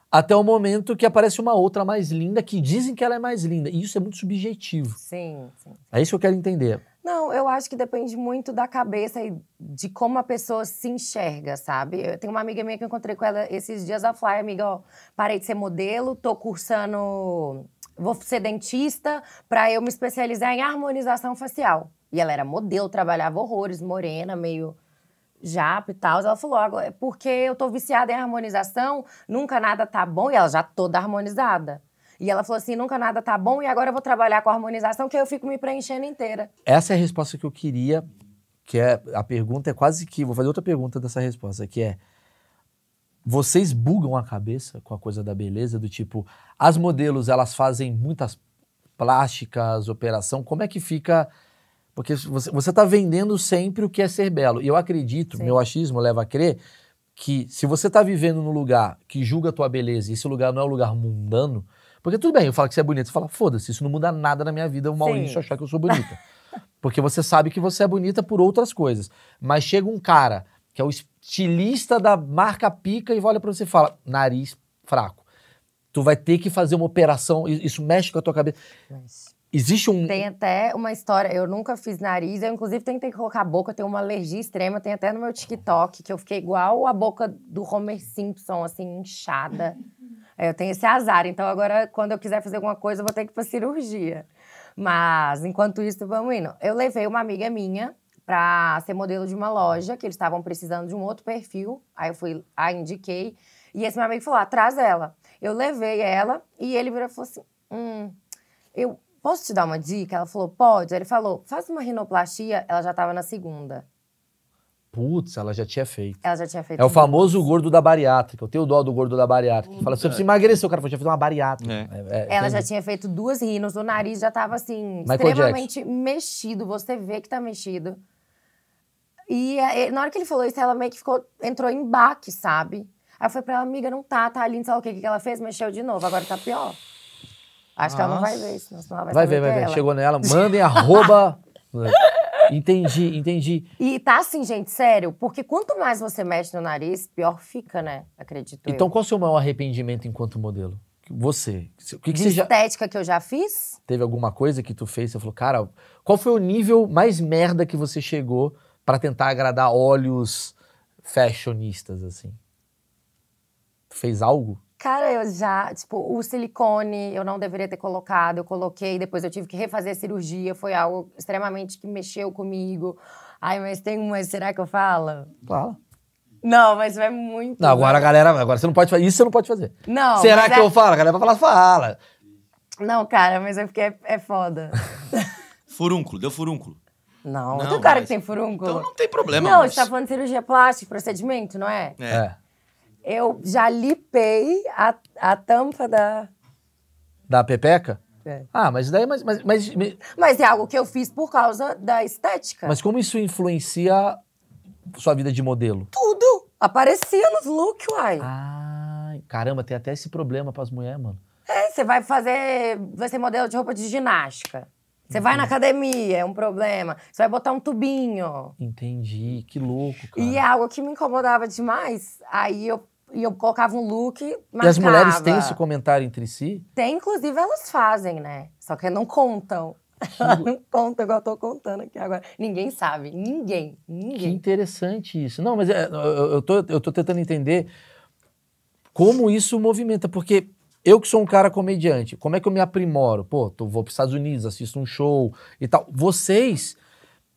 até o momento que aparece uma outra mais linda que dizem que ela é mais linda. E isso é muito subjetivo. Sim, sim. É isso que eu quero entender. Não, eu acho que depende muito da cabeça e de como a pessoa se enxerga, sabe? Eu tenho uma amiga minha que eu encontrei com ela esses dias, a Fly, amiga, ó, parei de ser modelo, tô cursando, vou ser dentista para eu me especializar em harmonização facial. E ela era modelo, trabalhava horrores, morena, meio japa e tal. Ela falou: agora, é porque eu tô viciada em harmonização, nunca nada tá bom. E ela já toda harmonizada. E ela falou assim: nunca nada tá bom, e agora eu vou trabalhar com harmonização, que eu fico me preenchendo inteira. Essa é a resposta que eu queria, que é. A pergunta é quase que. Vou fazer outra pergunta dessa resposta, que é. Vocês bugam a cabeça com a coisa da beleza, do tipo, as modelos elas fazem muitas plásticas, operação, como é que fica porque você está vendendo sempre o que é ser belo. E eu acredito, Sim. meu achismo leva a crer, que se você está vivendo num lugar que julga a tua beleza e esse lugar não é um lugar mundano, porque tudo bem, eu falo que você é bonita, você fala, foda-se, isso não muda nada na minha vida o Maurício Sim. achar que eu sou bonita. porque você sabe que você é bonita por outras coisas. Mas chega um cara que é o estilista da marca pica e olha para você e fala, nariz fraco. Tu vai ter que fazer uma operação, isso mexe com a tua cabeça. Mas... Existe um. Tem até uma história. Eu nunca fiz nariz. Eu, inclusive, tentei colocar a boca. Eu tenho uma alergia extrema. Tem até no meu TikTok que eu fiquei igual a boca do Homer Simpson, assim, inchada. eu tenho esse azar. Então, agora, quando eu quiser fazer alguma coisa, eu vou ter que ir pra cirurgia. Mas, enquanto isso, vamos indo. Eu levei uma amiga minha pra ser modelo de uma loja, que eles estavam precisando de um outro perfil. Aí eu fui, a indiquei. E esse meu amigo falou: ah, traz ela. Eu levei ela e ele virou e falou assim: hum, eu posso te dar uma dica? Ela falou, pode. ele falou, faz uma rinoplastia. Ela já estava na segunda. Putz, ela já tinha feito. Ela já tinha feito. É o famoso gordo da bariátrica. Eu tenho dó do gordo da bariátrica. fala, você precisa emagrecer. O cara falou, já fez uma bariátrica. É. É, é, ela já tinha feito duas rinos. O nariz já estava, assim, Michael extremamente Jackson. mexido. Você vê que está mexido. E, e eh, na hora que ele falou isso, ela meio que ficou, entrou em baque, sabe? Aí foi pra ela, amiga, não tá, tá ali, não sei o que, que ela fez, mexeu de novo, agora tá pior. Acho Nossa. que ela não vai ver isso, senão ela vai Vai ver, vai ver. Ela. Chegou nela, mandem arroba. entendi, entendi. E tá assim, gente, sério, porque quanto mais você mexe no nariz, pior fica, né? Acredito. Então, eu. qual o seu maior arrependimento enquanto modelo? Você. O que, que você já... estética que eu já fiz? Teve alguma coisa que tu fez? Você falou, cara, qual foi o nível mais merda que você chegou para tentar agradar olhos fashionistas, assim? Fez algo? Cara, eu já, tipo, o silicone eu não deveria ter colocado, eu coloquei, depois eu tive que refazer a cirurgia, foi algo extremamente que mexeu comigo. Ai, mas tem uma, será que eu falo? Fala. Não, mas vai muito. Não, agora a galera, agora você não pode fazer, isso você não pode fazer. Não. Será que é... eu falo? A galera vai falar, fala. Não, cara, mas é porque é, é foda. furúnculo, deu furúnculo. Não, não tem cara mas... que tem furúnculo. Então não tem problema. Não, mas... você tá falando de cirurgia plástica, procedimento, não é? É. é eu já lipei a, a tampa da. Da pepeca? É. Ah, mas daí. Mas, mas, mas, mas é algo que eu fiz por causa da estética. Mas como isso influencia sua vida de modelo? Tudo! Aparecia nos looks, uai. Ah, caramba, tem até esse problema pras mulheres, mano. É, você vai fazer. Vai ser modelo de roupa de ginástica. Você vai na academia, é um problema. Você vai botar um tubinho. Entendi, que louco, cara. E é algo que me incomodava demais. Aí eu e eu colocava um look, marcava. E as mulheres têm esse comentário entre si? Tem, inclusive elas fazem, né? Só que não contam. não contam igual eu tô contando aqui agora. Ninguém sabe, ninguém, ninguém. Que interessante isso. Não, mas é, eu, eu, tô, eu tô tentando entender como isso movimenta, porque eu que sou um cara comediante, como é que eu me aprimoro? Pô, tô, vou para os Estados Unidos, assisto um show e tal. Vocês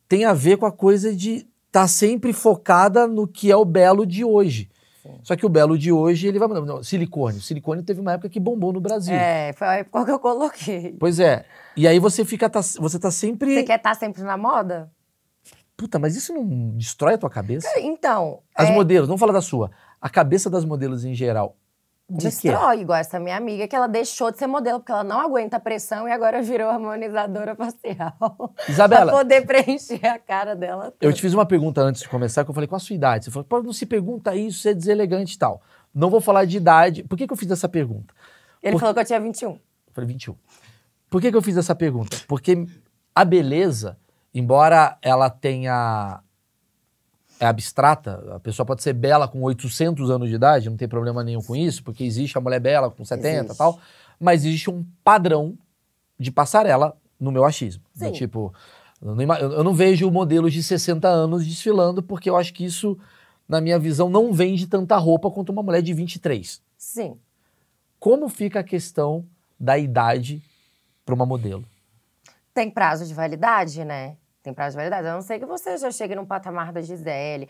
têm a ver com a coisa de estar tá sempre focada no que é o belo de hoje. Sim. Só que o belo de hoje, ele vai mandar. Não, silicone. O silicone teve uma época que bombou no Brasil. É, foi a época que eu coloquei. Pois é. E aí você fica. Tá, você tá sempre. Você quer estar tá sempre na moda? Puta, mas isso não destrói a tua cabeça? Então. As é... modelos, não fala da sua. A cabeça das modelos em geral Destrói, igual essa minha amiga, que ela deixou de ser modelo, porque ela não aguenta a pressão e agora virou harmonizadora facial. Isabela. pra poder preencher a cara dela. Toda. Eu te fiz uma pergunta antes de começar, que eu falei, qual a sua idade? Você falou, pô, não se pergunta isso, você é deselegante e tal. Não vou falar de idade. Por que, que eu fiz essa pergunta? Ele Por... falou que eu tinha 21. Eu falei, 21. Por que, que eu fiz essa pergunta? Porque a beleza, embora ela tenha é abstrata. A pessoa pode ser bela com 800 anos de idade, não tem problema nenhum com isso, porque existe a mulher bela com 70 e tal. Mas existe um padrão de passarela no meu achismo. tipo, eu não vejo modelos de 60 anos desfilando, porque eu acho que isso, na minha visão, não vende tanta roupa quanto uma mulher de 23. Sim. Como fica a questão da idade para uma modelo? Tem prazo de validade, né? Tem prazo de validade. A não ser que você já chegue num patamar da Gisele.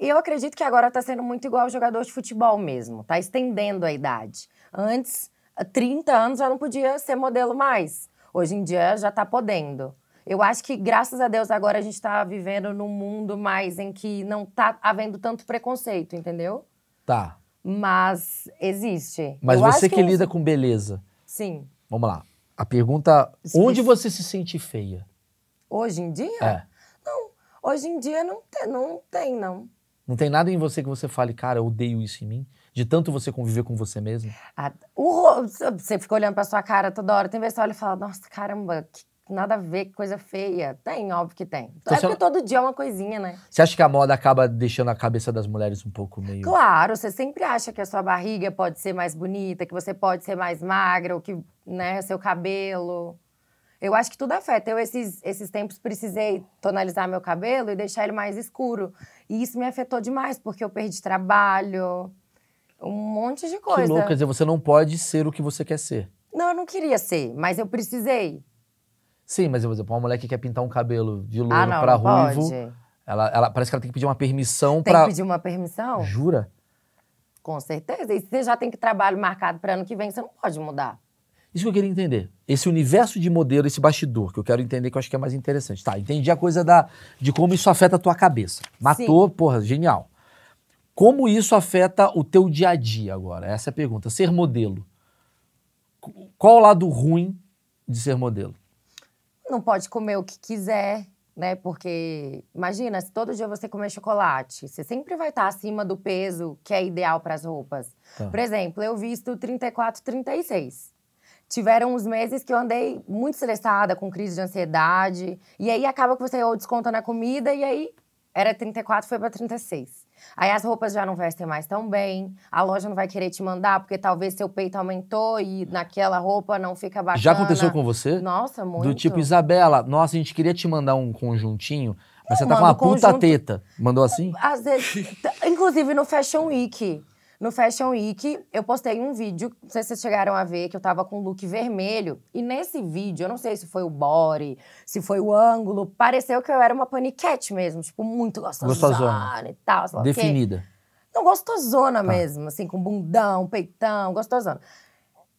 E eu acredito que agora está sendo muito igual ao jogador de futebol mesmo. Está estendendo a idade. Antes, 30 anos já não podia ser modelo mais. Hoje em dia já está podendo. Eu acho que, graças a Deus, agora a gente está vivendo num mundo mais em que não está havendo tanto preconceito, entendeu? Tá. Mas existe. Mas eu você que, que, é lida com beleza. Sim. Vamos lá. A pergunta: onde você se sente feia? Hoje em dia? É. Não. Hoje em dia não, te, não tem, não. Não tem nada em você que você fale, cara, eu odeio isso em mim? De tanto você conviver com você mesmo? Ah, o, você fica olhando pra sua cara toda hora. Tem vezes que você olha e fala, nossa, caramba, que nada a ver, que coisa feia. Tem, óbvio que tem. Então, é porque não... todo dia é uma coisinha, né? Você acha que a moda acaba deixando a cabeça das mulheres um pouco meio. Claro, você sempre acha que a sua barriga pode ser mais bonita, que você pode ser mais magra, ou que, né, seu cabelo. Eu acho que tudo afeta. Eu, esses, esses tempos, precisei tonalizar meu cabelo e deixar ele mais escuro. E isso me afetou demais, porque eu perdi trabalho, um monte de coisa. Que louco, quer dizer, você não pode ser o que você quer ser. Não, eu não queria ser, mas eu precisei. Sim, mas, por exemplo, uma mulher que quer pintar um cabelo de louro ah, pra ruivo, pode. Ela, ela, parece que ela tem que pedir uma permissão para. Tem pra... que pedir uma permissão? Jura? Com certeza. E se você já tem que trabalho marcado para ano que vem, você não pode mudar. Isso que eu queria entender. Esse universo de modelo, esse bastidor, que eu quero entender, que eu acho que é mais interessante. Tá, entendi a coisa da, de como isso afeta a tua cabeça. Matou, Sim. porra, genial. Como isso afeta o teu dia a dia agora? Essa é a pergunta. Ser modelo. Qual o lado ruim de ser modelo? Não pode comer o que quiser, né? Porque imagina, se todo dia você comer chocolate, você sempre vai estar acima do peso que é ideal para as roupas. Tá. Por exemplo, eu visto 34, 36 tiveram uns meses que eu andei muito estressada, com crise de ansiedade. E aí acaba que você ou desconta na comida, e aí era 34, foi para 36. Aí as roupas já não vestem mais tão bem, a loja não vai querer te mandar, porque talvez seu peito aumentou e naquela roupa não fica bacana. Já aconteceu com você? Nossa, muito. Do tipo, Isabela, nossa, a gente queria te mandar um conjuntinho, mas você tá com uma conjunto... puta teta. Mandou assim? Às vezes, inclusive no Fashion Week. No Fashion Week, eu postei um vídeo, não sei se vocês chegaram a ver, que eu tava com look vermelho. E nesse vídeo, eu não sei se foi o body, se foi o ângulo, pareceu que eu era uma paniquete mesmo, tipo, muito gostosona, gostosona. e tal. Sei lá, Definida. Porque... Não, gostosona tá. mesmo, assim, com bundão, peitão, gostosona.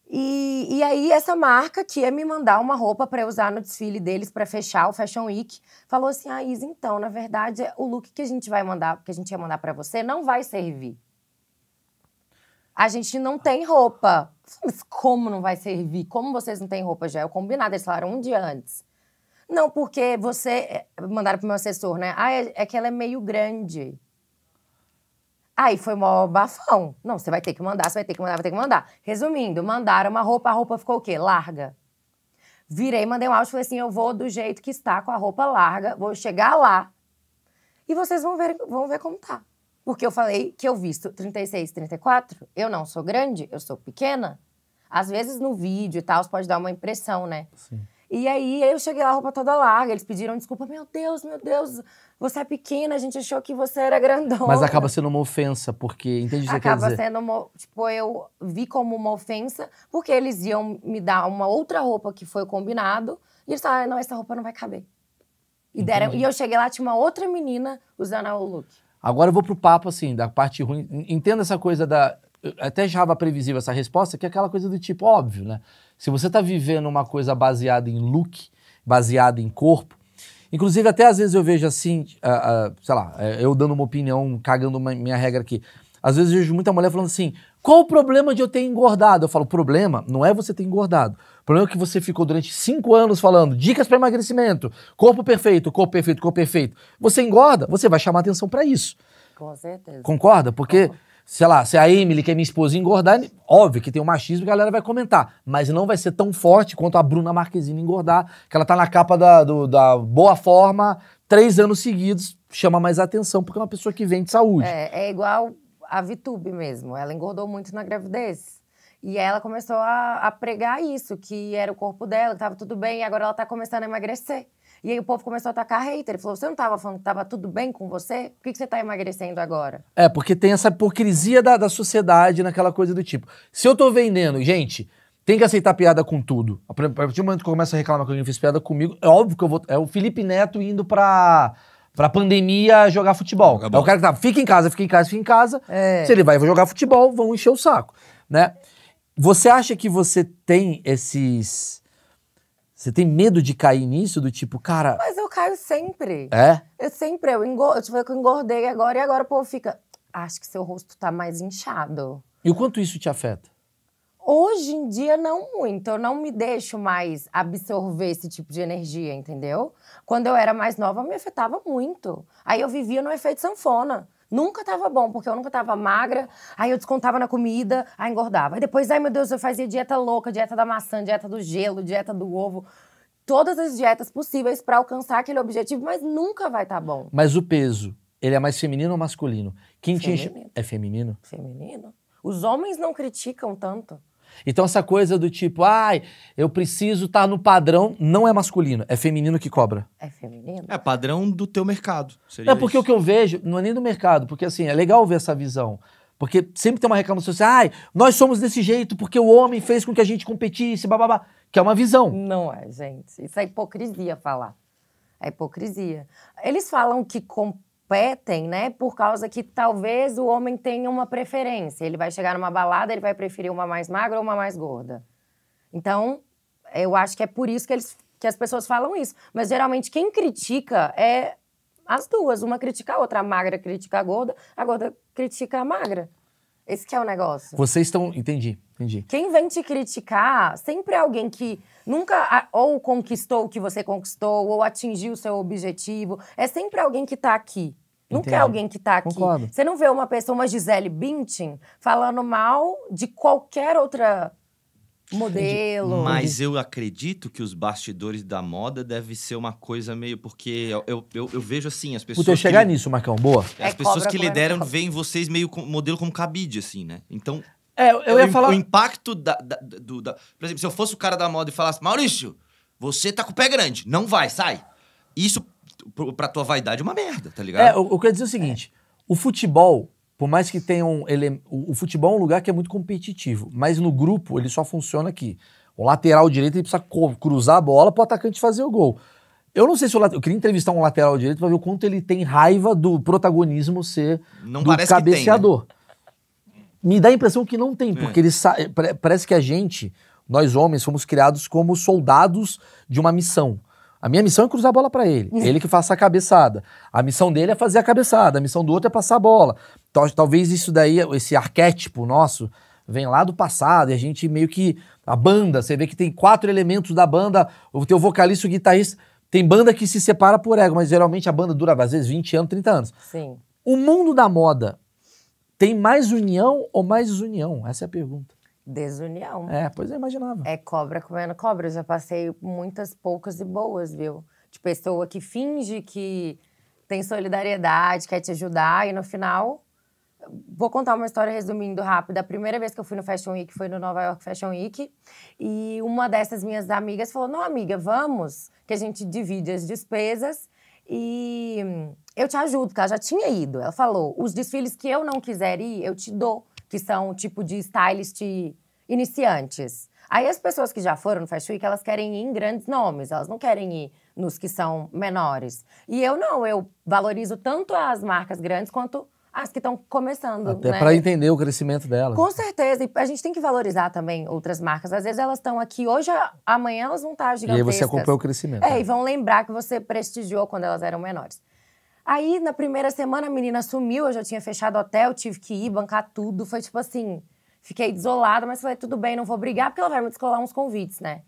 E, e aí, essa marca que ia me mandar uma roupa para usar no desfile deles para fechar o Fashion Week, falou assim: Ah, Isa, então, na verdade, o look que a gente vai mandar, que a gente ia mandar para você, não vai servir a gente não tem roupa. Mas como não vai servir? Como vocês não têm roupa já? Eu é combinado, eles falaram um dia antes. Não, porque você. Eh, mandaram pro meu assessor, né? Ah, é, é que ela é meio grande. Aí foi mó bafão. Não, você vai ter que mandar, você vai ter que mandar, vai ter que mandar. Resumindo, mandaram uma roupa, a roupa ficou o quê? Larga. Virei, mandei um áudio, falei assim: eu vou do jeito que está, com a roupa larga, vou chegar lá. E vocês vão ver, vão ver como tá. Porque eu falei que eu visto 36, 34, eu não sou grande, eu sou pequena. Às vezes no vídeo e tal, pode dar uma impressão, né? Sim. E aí eu cheguei lá, a roupa toda larga, eles pediram desculpa, meu Deus, meu Deus, você é pequena, a gente achou que você era grandona. Mas acaba sendo uma ofensa, porque, entende o que Acaba dizer? sendo uma, tipo, eu vi como uma ofensa, porque eles iam me dar uma outra roupa que foi combinado, e eles falaram, ah, não, essa roupa não vai caber. E, deram, e eu cheguei lá, tinha uma outra menina usando o look. Agora eu vou para o papo, assim, da parte ruim. Entenda essa coisa da. Eu até já estava previsível essa resposta, que é aquela coisa do tipo, óbvio, né? Se você está vivendo uma coisa baseada em look, baseada em corpo, Inclusive, até às vezes eu vejo assim, uh, uh, sei lá, eh, eu dando uma opinião, cagando uma, minha regra aqui. Às vezes eu vejo muita mulher falando assim: qual o problema de eu ter engordado? Eu falo: problema não é você ter engordado. O problema é que você ficou durante cinco anos falando dicas para emagrecimento, corpo perfeito, corpo perfeito, corpo perfeito. Você engorda, você vai chamar atenção para isso. Com certeza. Concorda? Porque. Concordo sei lá, se a Emily, que é minha esposa, engordar, óbvio que tem o um machismo, a galera vai comentar. Mas não vai ser tão forte quanto a Bruna Marquezine engordar, que ela tá na capa da, do, da boa forma, três anos seguidos, chama mais atenção, porque é uma pessoa que vem de saúde. É, é igual a Vitube mesmo. Ela engordou muito na gravidez. E ela começou a, a pregar isso, que era o corpo dela, que estava tudo bem, e agora ela está começando a emagrecer. E aí o povo começou a atacar hater. Ele falou: você não estava falando que estava tudo bem com você? Por que, que você está emagrecendo agora? É, porque tem essa hipocrisia da, da sociedade naquela coisa do tipo. Se eu estou vendendo, gente, tem que aceitar piada com tudo. A partir do momento que começa a reclamar que alguém fez piada comigo, é óbvio que eu vou. É o Felipe Neto indo para pra pandemia jogar futebol. Acabou. É o cara que tá, fica em casa, fica em casa, fica em casa. É. Se ele vai jogar futebol, vão encher o saco, né? Você acha que você tem esses... Você tem medo de cair nisso? Do tipo, cara... Mas eu caio sempre. É? Eu sempre, eu, engor... eu, tipo, eu engordei agora e agora o povo fica... Acho que seu rosto tá mais inchado. E o quanto isso te afeta? Hoje em dia, não muito. Eu não me deixo mais absorver esse tipo de energia, entendeu? Quando eu era mais nova, me afetava muito. Aí eu vivia no efeito sanfona. Nunca estava bom, porque eu nunca estava magra, aí eu descontava na comida, aí engordava. Aí depois, ai meu Deus, eu fazia dieta louca, dieta da maçã, dieta do gelo, dieta do ovo. Todas as dietas possíveis para alcançar aquele objetivo, mas nunca vai estar tá bom. Mas o peso, ele é mais feminino ou masculino? Quem feminino. te enche... É feminino? Feminino. Os homens não criticam tanto. Então, essa coisa do tipo, ai, eu preciso estar tá no padrão, não é masculino, é feminino que cobra. É feminino? É padrão do teu mercado. Seria é porque isso. o que eu vejo, não é nem do mercado, porque assim, é legal ver essa visão. Porque sempre tem uma reclamação assim, ai, nós somos desse jeito porque o homem fez com que a gente competisse, bababá. Que é uma visão. Não é, gente. Isso é hipocrisia falar. É hipocrisia. Eles falam que com competem, né? Por causa que talvez o homem tenha uma preferência. Ele vai chegar numa balada, ele vai preferir uma mais magra ou uma mais gorda. Então, eu acho que é por isso que, eles, que as pessoas falam isso. Mas geralmente quem critica é as duas. Uma critica a outra. A magra critica a gorda, a gorda critica a magra. Esse que é o negócio. Vocês estão. Entendi. Entendi. Quem vem te criticar sempre é alguém que nunca ou conquistou o que você conquistou, ou atingiu o seu objetivo. É sempre alguém que está aqui. Nunca é alguém que está aqui. Concordo. Você não vê uma pessoa, uma Gisele Bündchen, falando mal de qualquer outra modelo. Mas eu acredito que os bastidores da moda deve ser uma coisa meio. Porque eu, eu, eu, eu vejo assim, as pessoas. Puta, eu chegar que, nisso, Marcão, boa. As é pessoas que lideram veem vocês meio com, modelo como cabide, assim, né? Então. É, eu ia o, falar. O impacto da, da, do, da. Por exemplo, se eu fosse o cara da moda e falasse, Maurício, você tá com o pé grande, não vai, sai. Isso, pra tua vaidade, é uma merda, tá ligado? É, eu, eu quero dizer é o seguinte: é. o futebol, por mais que tenha um. Ele, o, o, futebol é um lugar que é muito competitivo, mas no grupo ele só funciona aqui. O lateral direito ele precisa cruzar a bola pro atacante fazer o gol. Eu não sei se o lateral. Eu queria entrevistar um lateral direito pra ver o quanto ele tem raiva do protagonismo ser não do parece cabeceador. Que tem, né? me dá a impressão que não tem, é. porque é. eles parece que a gente, nós homens, fomos criados como soldados de uma missão. A minha missão é cruzar a bola para ele, uhum. ele que faça a cabeçada. A missão dele é fazer a cabeçada, a missão do outro é passar a bola. talvez isso daí, esse arquétipo nosso, vem lá do passado e a gente meio que a banda, você vê que tem quatro elementos da banda, o teu vocalista, o guitarrista, tem banda que se separa por ego, mas geralmente a banda dura às vezes 20 anos, 30 anos. Sim. O mundo da moda tem mais união ou mais desunião? Essa é a pergunta. Desunião. É, pois eu é, imaginava. É cobra comendo cobra. Eu já passei muitas poucas e boas, viu? De pessoa que finge que tem solidariedade, quer te ajudar e no final. Vou contar uma história resumindo rápido. A primeira vez que eu fui no Fashion Week foi no Nova York Fashion Week. E uma dessas minhas amigas falou: Não, amiga, vamos, que a gente divide as despesas. E eu te ajudo, porque ela já tinha ido. Ela falou: os desfiles que eu não quiser ir, eu te dou, que são tipo de stylist iniciantes. Aí as pessoas que já foram no Fashion Week, elas querem ir em grandes nomes, elas não querem ir nos que são menores. E eu não, eu valorizo tanto as marcas grandes quanto as que estão começando. Até né? para entender o crescimento delas. Com certeza. E a gente tem que valorizar também outras marcas. Às vezes elas estão aqui hoje, amanhã elas vão estar gigantescas. E aí você acompanha o crescimento. É, né? e vão lembrar que você prestigiou quando elas eram menores. Aí, na primeira semana, a menina sumiu, eu já tinha fechado hotel, tive que ir, bancar tudo. Foi tipo assim, fiquei desolada, mas falei, tudo bem, não vou brigar, porque ela vai me descolar uns convites, né?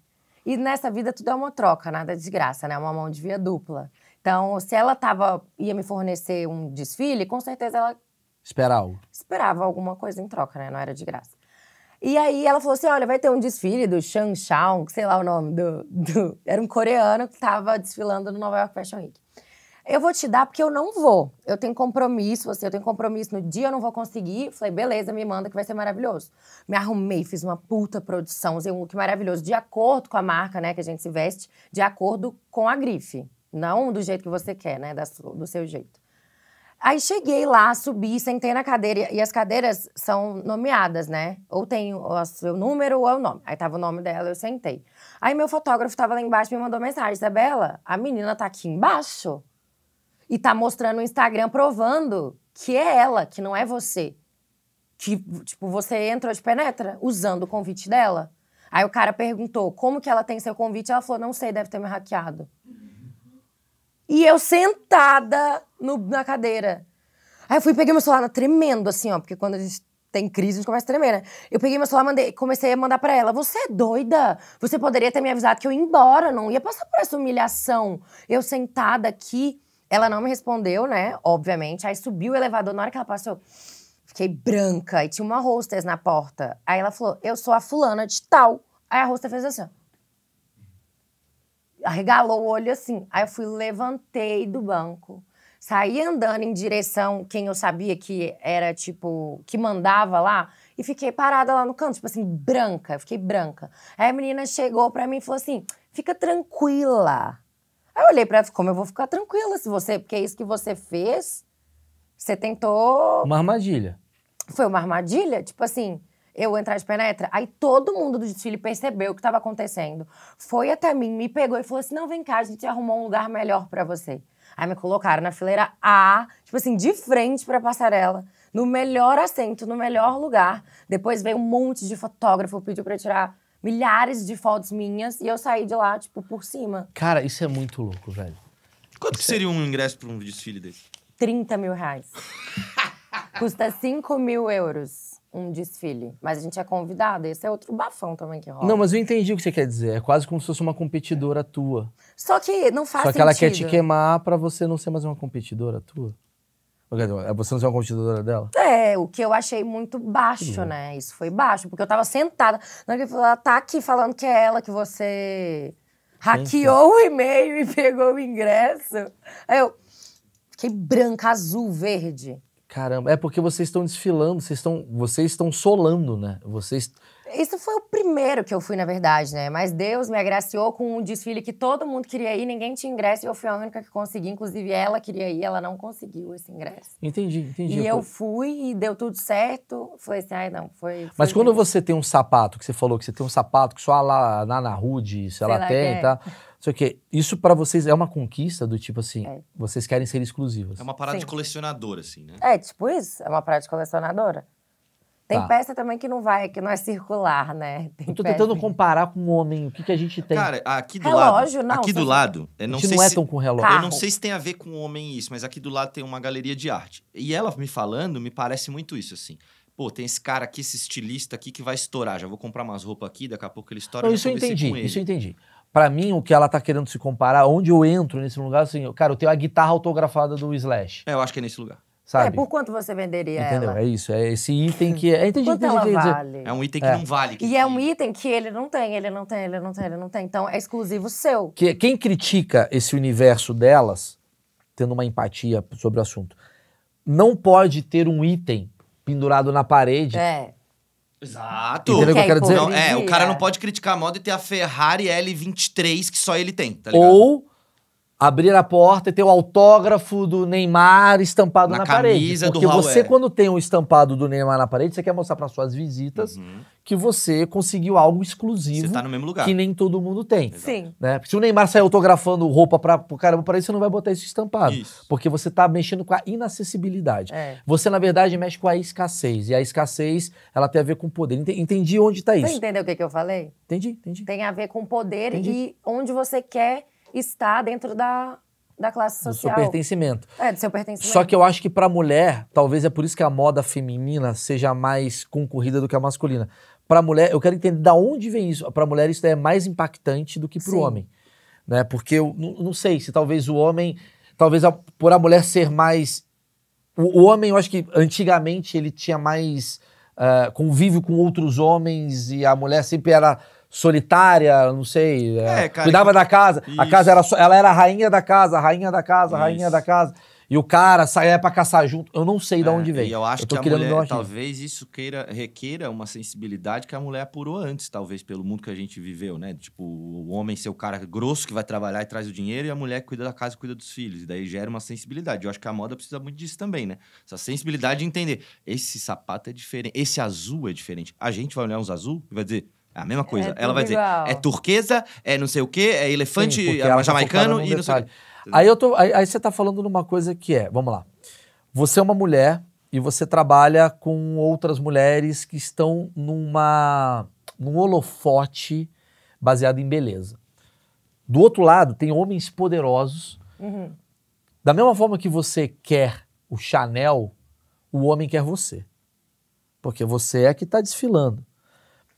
E nessa vida tudo é uma troca, nada é de graça, né? É uma mão de via dupla. Então, se ela tava, ia me fornecer um desfile, com certeza ela. Esperava. Esperava alguma coisa em troca, né? Não era de graça. E aí ela falou assim: olha, vai ter um desfile do Shang Shao, sei lá o nome do, do. Era um coreano que tava desfilando no Nova York Fashion Week. Eu vou te dar porque eu não vou. Eu tenho compromisso, você. Assim, eu tenho compromisso no dia, eu não vou conseguir. Falei, beleza, me manda que vai ser maravilhoso. Me arrumei, fiz uma puta produção, usei um look maravilhoso, de acordo com a marca, né, que a gente se veste, de acordo com a grife. Não do jeito que você quer, né, do seu jeito. Aí cheguei lá, subi, sentei na cadeira, e as cadeiras são nomeadas, né? Ou tem o seu número ou é o nome. Aí tava o nome dela, eu sentei. Aí meu fotógrafo tava lá embaixo me mandou mensagem: Isabela, a menina tá aqui embaixo? e tá mostrando o Instagram provando que é ela, que não é você. Que, tipo, você entrou de penetra usando o convite dela. Aí o cara perguntou como que ela tem seu convite. Ela falou: não sei, deve ter me hackeado. E eu sentada no, na cadeira. Aí eu fui peguei meu celular tremendo, assim, ó, porque quando a gente tem crise, a gente começa a tremer, né? Eu peguei meu celular mandei, comecei a mandar para ela: Você é doida? Você poderia ter me avisado que eu ia embora, não ia passar por essa humilhação. Eu sentada aqui. Ela não me respondeu, né? Obviamente. Aí subiu o elevador, na hora que ela passou, fiquei branca. E tinha uma hostess na porta. Aí ela falou: Eu sou a fulana de tal. Aí a hostess fez assim: arregalou o olho assim. Aí eu fui, levantei do banco. Saí andando em direção quem eu sabia que era, tipo, que mandava lá e fiquei parada lá no canto, tipo assim, branca, eu fiquei branca. Aí a menina chegou pra mim e falou assim: fica tranquila. Aí eu olhei pra ela como eu vou ficar tranquila se você. Porque é isso que você fez. Você tentou. Uma armadilha. Foi uma armadilha? Tipo assim, eu entrar de penetra. Aí todo mundo do desfile percebeu o que estava acontecendo. Foi até mim, me pegou e falou assim: não, vem cá, a gente arrumou um lugar melhor para você. Aí me colocaram na fileira A, tipo assim, de frente pra passarela, no melhor assento, no melhor lugar. Depois veio um monte de fotógrafo, pediu pra tirar milhares de fotos minhas e eu saí de lá, tipo, por cima. Cara, isso é muito louco, velho. Quanto que é seria um ingresso para um desfile desse? 30 mil reais. Custa 5 mil euros um desfile. Mas a gente é convidado. Esse é outro bafão também que rola. Não, mas eu entendi o que você quer dizer. É quase como se fosse uma competidora tua. Só que não faz sentido. Só que sentido. ela quer te queimar para você não ser mais uma competidora tua. Você não é uma competidora dela? É, o que eu achei muito baixo, uhum. né? Isso foi baixo, porque eu tava sentada. Na hora é que ela tá aqui falando que é ela que você hackeou o e-mail e pegou o ingresso. Aí eu fiquei branca, azul, verde. Caramba, é porque vocês estão desfilando, vocês estão, vocês estão solando, né? Vocês isso foi o primeiro que eu fui, na verdade, né? Mas Deus me agraciou com um desfile que todo mundo queria ir, ninguém tinha ingresso e eu fui a única que consegui. Inclusive, ela queria ir, ela não conseguiu esse ingresso. Entendi, entendi. E eu fui e deu tudo certo. Foi assim, ai não, foi. foi Mas quando você tem um sapato, que você falou que você tem um sapato que só a lá na Rude, se ela tem, é. tá? Só que isso para vocês é uma conquista do tipo assim, é. vocês querem ser exclusivas. É uma parada Sim. de colecionador, assim, né? É, tipo isso, é uma parada de colecionadora. Tem tá. peça também que não vai, que não é circular, né? Tem eu tô tentando peça. comparar com o homem, o que, que a gente tem. Cara, aqui do relógio, lado, não, aqui do lado, eu não a gente sei não é se, tão com relógio. Carro. Eu não sei se tem a ver com o homem isso, mas aqui do lado tem uma galeria de arte. E ela me falando, me parece muito isso assim. Pô, tem esse cara aqui, esse estilista aqui que vai estourar. Já vou comprar umas roupas aqui, daqui a pouco ele estoura. Não, isso eu entendi, isso eu entendi. Para mim, o que ela tá querendo se comparar, onde eu entro nesse lugar, assim, cara, eu tenho a guitarra autografada do Slash. É, eu acho que é nesse lugar. Sabe? É, por quanto você venderia Entendeu? ela? É isso, é esse item que é... é entendi, quanto entendi, entendi, vale? É um item que é. não vale. Que e que... é um item que ele não tem, ele não tem, ele não tem, ele não tem. Então, é exclusivo seu. Que, quem critica esse universo delas, tendo uma empatia sobre o assunto, não pode ter um item pendurado na parede... É. Exato. Entendeu que eu quero dizer? Não, é, o cara não pode criticar a moda e ter a Ferrari L23 que só ele tem, tá ligado? Ou abrir a porta e ter o autógrafo do Neymar estampado na, na parede. Porque você, quando tem um estampado do Neymar na parede, você quer mostrar para suas visitas uhum. que você conseguiu algo exclusivo. Você tá no mesmo lugar. Que nem todo mundo tem. Sim. Né? Porque se o Neymar sair autografando roupa para o caramba para você não vai botar isso estampado. Isso. Porque você tá mexendo com a inacessibilidade. É. Você, na verdade, mexe com a escassez. E a escassez, ela tem a ver com o poder. Entendi onde tá isso. Você entendeu o que, que eu falei? Entendi, entendi. Tem a ver com poder entendi. e onde você quer está dentro da, da classe social. Do seu pertencimento. É, do seu pertencimento. Só que eu acho que para mulher, talvez é por isso que a moda feminina seja mais concorrida do que a masculina. Para mulher, eu quero entender da onde vem isso. Para mulher isso é mais impactante do que para o homem, né? Porque eu não sei se talvez o homem, talvez a, por a mulher ser mais o, o, homem, eu acho que antigamente ele tinha mais uh, convívio com outros homens e a mulher sempre era solitária, não sei. É, é cara, cuidava que... da casa. Isso. A casa era só. ela era a rainha da casa, a rainha da casa, a rainha da casa. E o cara saia para caçar junto. Eu não sei de é, onde veio. E eu acho eu que a mulher, talvez isso queira, requeira uma sensibilidade que a mulher apurou antes, talvez, pelo mundo que a gente viveu, né? Tipo, o homem ser o cara grosso que vai trabalhar e traz o dinheiro, e a mulher que cuida da casa e cuida dos filhos. E daí gera uma sensibilidade. Eu acho que a moda precisa muito disso também, né? Essa sensibilidade de entender. Esse sapato é diferente, esse azul é diferente. A gente vai olhar uns azul e vai dizer, é a mesma é coisa. É ela vai igual. dizer, é turquesa, é não sei o quê, é elefante Sim, é jamaicano tá e não sei o quê. Aí, eu tô, aí, aí você está falando numa coisa que é, vamos lá. Você é uma mulher e você trabalha com outras mulheres que estão numa num holofote baseado em beleza. Do outro lado, tem homens poderosos. Uhum. Da mesma forma que você quer o Chanel, o homem quer você. Porque você é que está desfilando.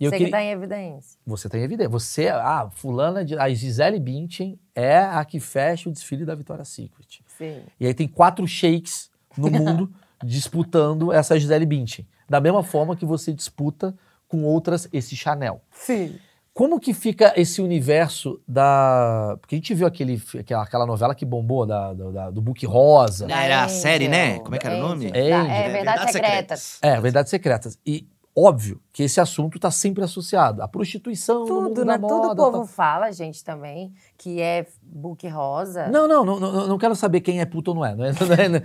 Você queria... está em evidência. Você está em evidência. Você, ah, fulana, de, a Gisele Bündchen é a que fecha o desfile da Victoria's Secret. Sim. E aí tem quatro shakes no mundo disputando essa Gisele Bündchen. Da mesma forma que você disputa com outras esse Chanel. Sim. Como que fica esse universo da. Porque a gente viu aquele, aquela novela que bombou da, da do Book Rosa. era a série, né? Como é que era Angel. o nome? Angel. É, Verdades Verdade Secretas. É, Verdades Secretas. E Óbvio que esse assunto está sempre associado à prostituição, tudo, né? Moda, tudo o povo tá... fala, gente, também, que é book rosa. Não, não, não, não, não quero saber quem é puto ou não é. Né? Não é, não é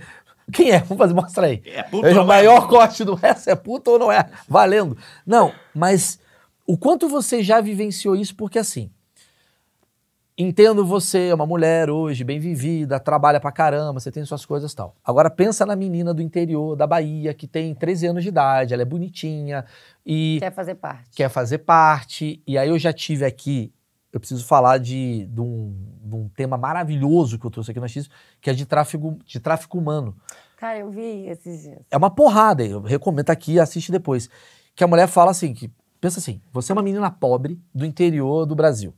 quem é? Vamos fazer, mostra aí. É puto é, ou o maior é? corte do resto é puto ou não é? Valendo. Não, mas o quanto você já vivenciou isso, porque assim, Entendo você, é uma mulher hoje, bem vivida, trabalha pra caramba, você tem suas coisas tal. Agora pensa na menina do interior da Bahia, que tem 13 anos de idade, ela é bonitinha e. Quer fazer parte. Quer fazer parte. E aí eu já tive aqui, eu preciso falar de, de, um, de um tema maravilhoso que eu trouxe aqui no X, que é de tráfico, de humano. Cara, eu vi esses dias. É uma porrada, eu recomendo tá aqui, assiste depois. Que a mulher fala assim: que pensa assim, você é uma menina pobre do interior do Brasil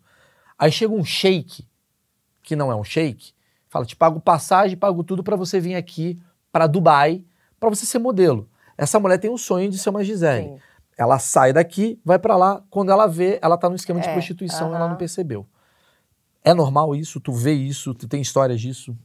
Aí chega um sheik, que não é um sheik, fala: te pago passagem, pago tudo para você vir aqui para Dubai, para você ser modelo. Essa mulher tem um sonho de ser uma Gisele. Sim. Ela sai daqui, vai para lá, quando ela vê, ela tá no esquema é, de prostituição, uh -huh. ela não percebeu. É normal isso? Tu vê isso? Tu tem histórias disso?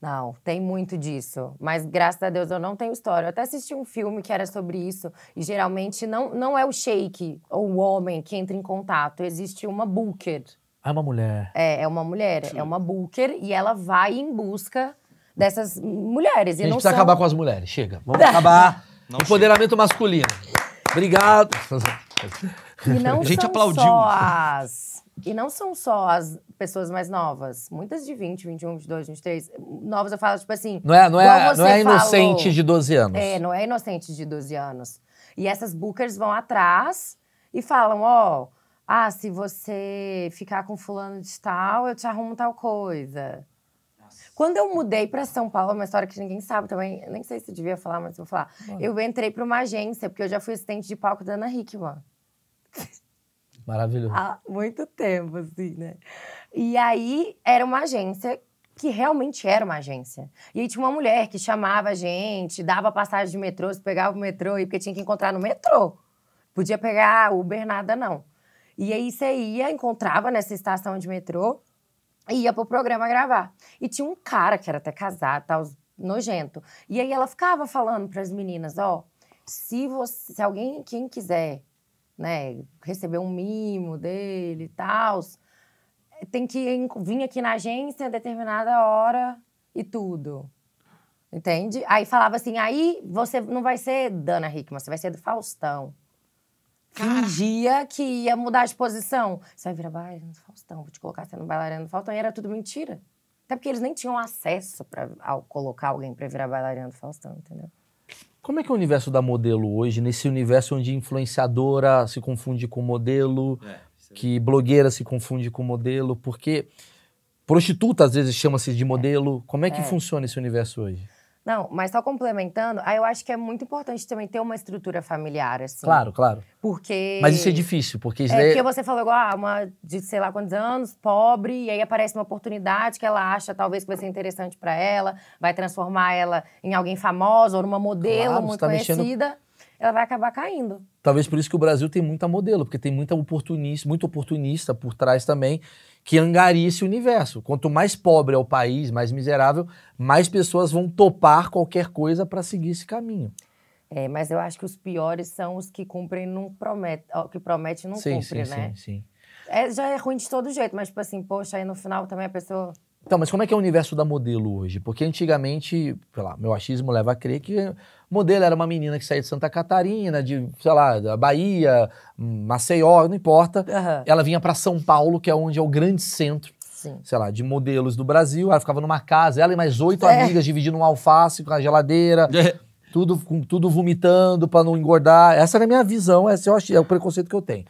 Não, tem muito disso. Mas graças a Deus eu não tenho história. Eu até assisti um filme que era sobre isso. E geralmente não, não é o shake ou o homem que entra em contato. Existe uma booker ah, é uma mulher. É, é uma mulher. É Sim. É uma booker e ela vai em busca dessas mulheres. a gente precisa são... acabar com as mulheres. Chega. Vamos acabar. Não Empoderamento chega. masculino. Obrigado. E não a gente são aplaudiu. Só as... E não são só as pessoas mais novas. Muitas de 20, 21, 22, 23. Novas eu falo, tipo assim. Não é, não é, não é inocente falou. de 12 anos. É, não é inocente de 12 anos. E essas bookers vão atrás e falam: ó. Oh, ah, se você ficar com fulano de tal, eu te arrumo tal coisa. Nossa. Quando eu mudei para São Paulo, é uma história que ninguém sabe também, nem sei se devia falar, mas vou falar. Eu entrei para uma agência, porque eu já fui assistente de palco da Ana Hickman. Maravilhoso. Há muito tempo, assim, né? E aí era uma agência que realmente era uma agência. E aí tinha uma mulher que chamava a gente, dava passagem de metrô, se pegava o metrô, e porque tinha que encontrar no metrô. Podia pegar Uber, nada não. E aí você ia, encontrava nessa estação de metrô e ia pro programa gravar. E tinha um cara que era até casado, tal, nojento. E aí ela ficava falando para as meninas, ó, oh, se você, se alguém quem quiser, né, receber um mimo dele e tal, tem que vir aqui na agência a determinada hora e tudo. Entende? Aí falava assim: aí você não vai ser Dana Hickman, você vai ser do Faustão. Cara. fingia que ia mudar de posição. Você vai virar bailarina do Faustão, vou te colocar sendo bailarina do Faustão. E era tudo mentira. Até porque eles nem tinham acesso para colocar alguém para virar bailarina do Faustão, entendeu? Como é que é o universo da modelo hoje, nesse universo onde influenciadora se confunde com modelo, é, é que blogueira se confunde com modelo, porque prostituta às vezes chama-se de modelo. É. Como é que é. funciona esse universo hoje? Não, mas só complementando, aí eu acho que é muito importante também ter uma estrutura familiar, assim. Claro, claro. Porque. Mas isso é difícil, porque isso é. Daí... Porque você falou igual, ah, uma de sei lá quantos anos, pobre, e aí aparece uma oportunidade que ela acha talvez que vai ser interessante para ela, vai transformar ela em alguém famosa ou numa modelo claro, muito tá conhecida. Mexendo... Ela vai acabar caindo. Talvez por isso que o Brasil tem muita modelo, porque tem muita oportunista, muito oportunista por trás também que angarie esse universo. Quanto mais pobre é o país, mais miserável, mais pessoas vão topar qualquer coisa para seguir esse caminho. É, mas eu acho que os piores são os que cumprem não prometem, que prometem não sim, cumprem, sim, né? Sim, sim, sim. É, já é ruim de todo jeito, mas tipo assim, poxa, aí no final também a pessoa então, mas como é que é o universo da modelo hoje? Porque antigamente, sei lá, meu achismo leva a crer que modelo era uma menina que saía de Santa Catarina, de, sei lá, da Bahia, Maceió, não importa. Uhum. Ela vinha para São Paulo, que é onde é o grande centro, Sim. sei lá, de modelos do Brasil. Ela ficava numa casa, ela e mais oito é. amigas dividindo um alface com a geladeira. É. Tudo, com, tudo vomitando para não engordar. Essa era a minha visão, esse é o, é o preconceito que eu tenho.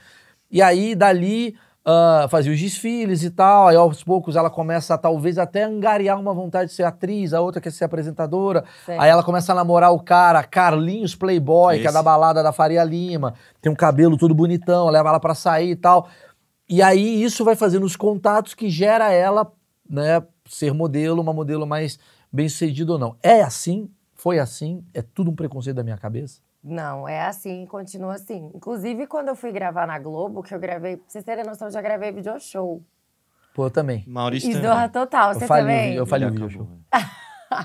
E aí, dali, Uh, fazia os desfiles e tal, aí aos poucos ela começa a, talvez até angariar uma vontade de ser atriz, a outra quer ser apresentadora, certo. aí ela começa a namorar o cara, Carlinhos Playboy, Esse. que é da balada da Faria Lima, tem um cabelo todo bonitão, leva ela para sair e tal. E aí isso vai fazendo os contatos que gera ela, né, ser modelo, uma modelo mais bem-sucedida ou não. É assim? Foi assim? É tudo um preconceito da minha cabeça? Não, é assim, continua assim. Inclusive, quando eu fui gravar na Globo, que eu gravei, pra vocês terem noção, eu já gravei video show. Pô, eu também. Maurício Esdorra total, você eu falei, também? Eu falei o vídeo. show.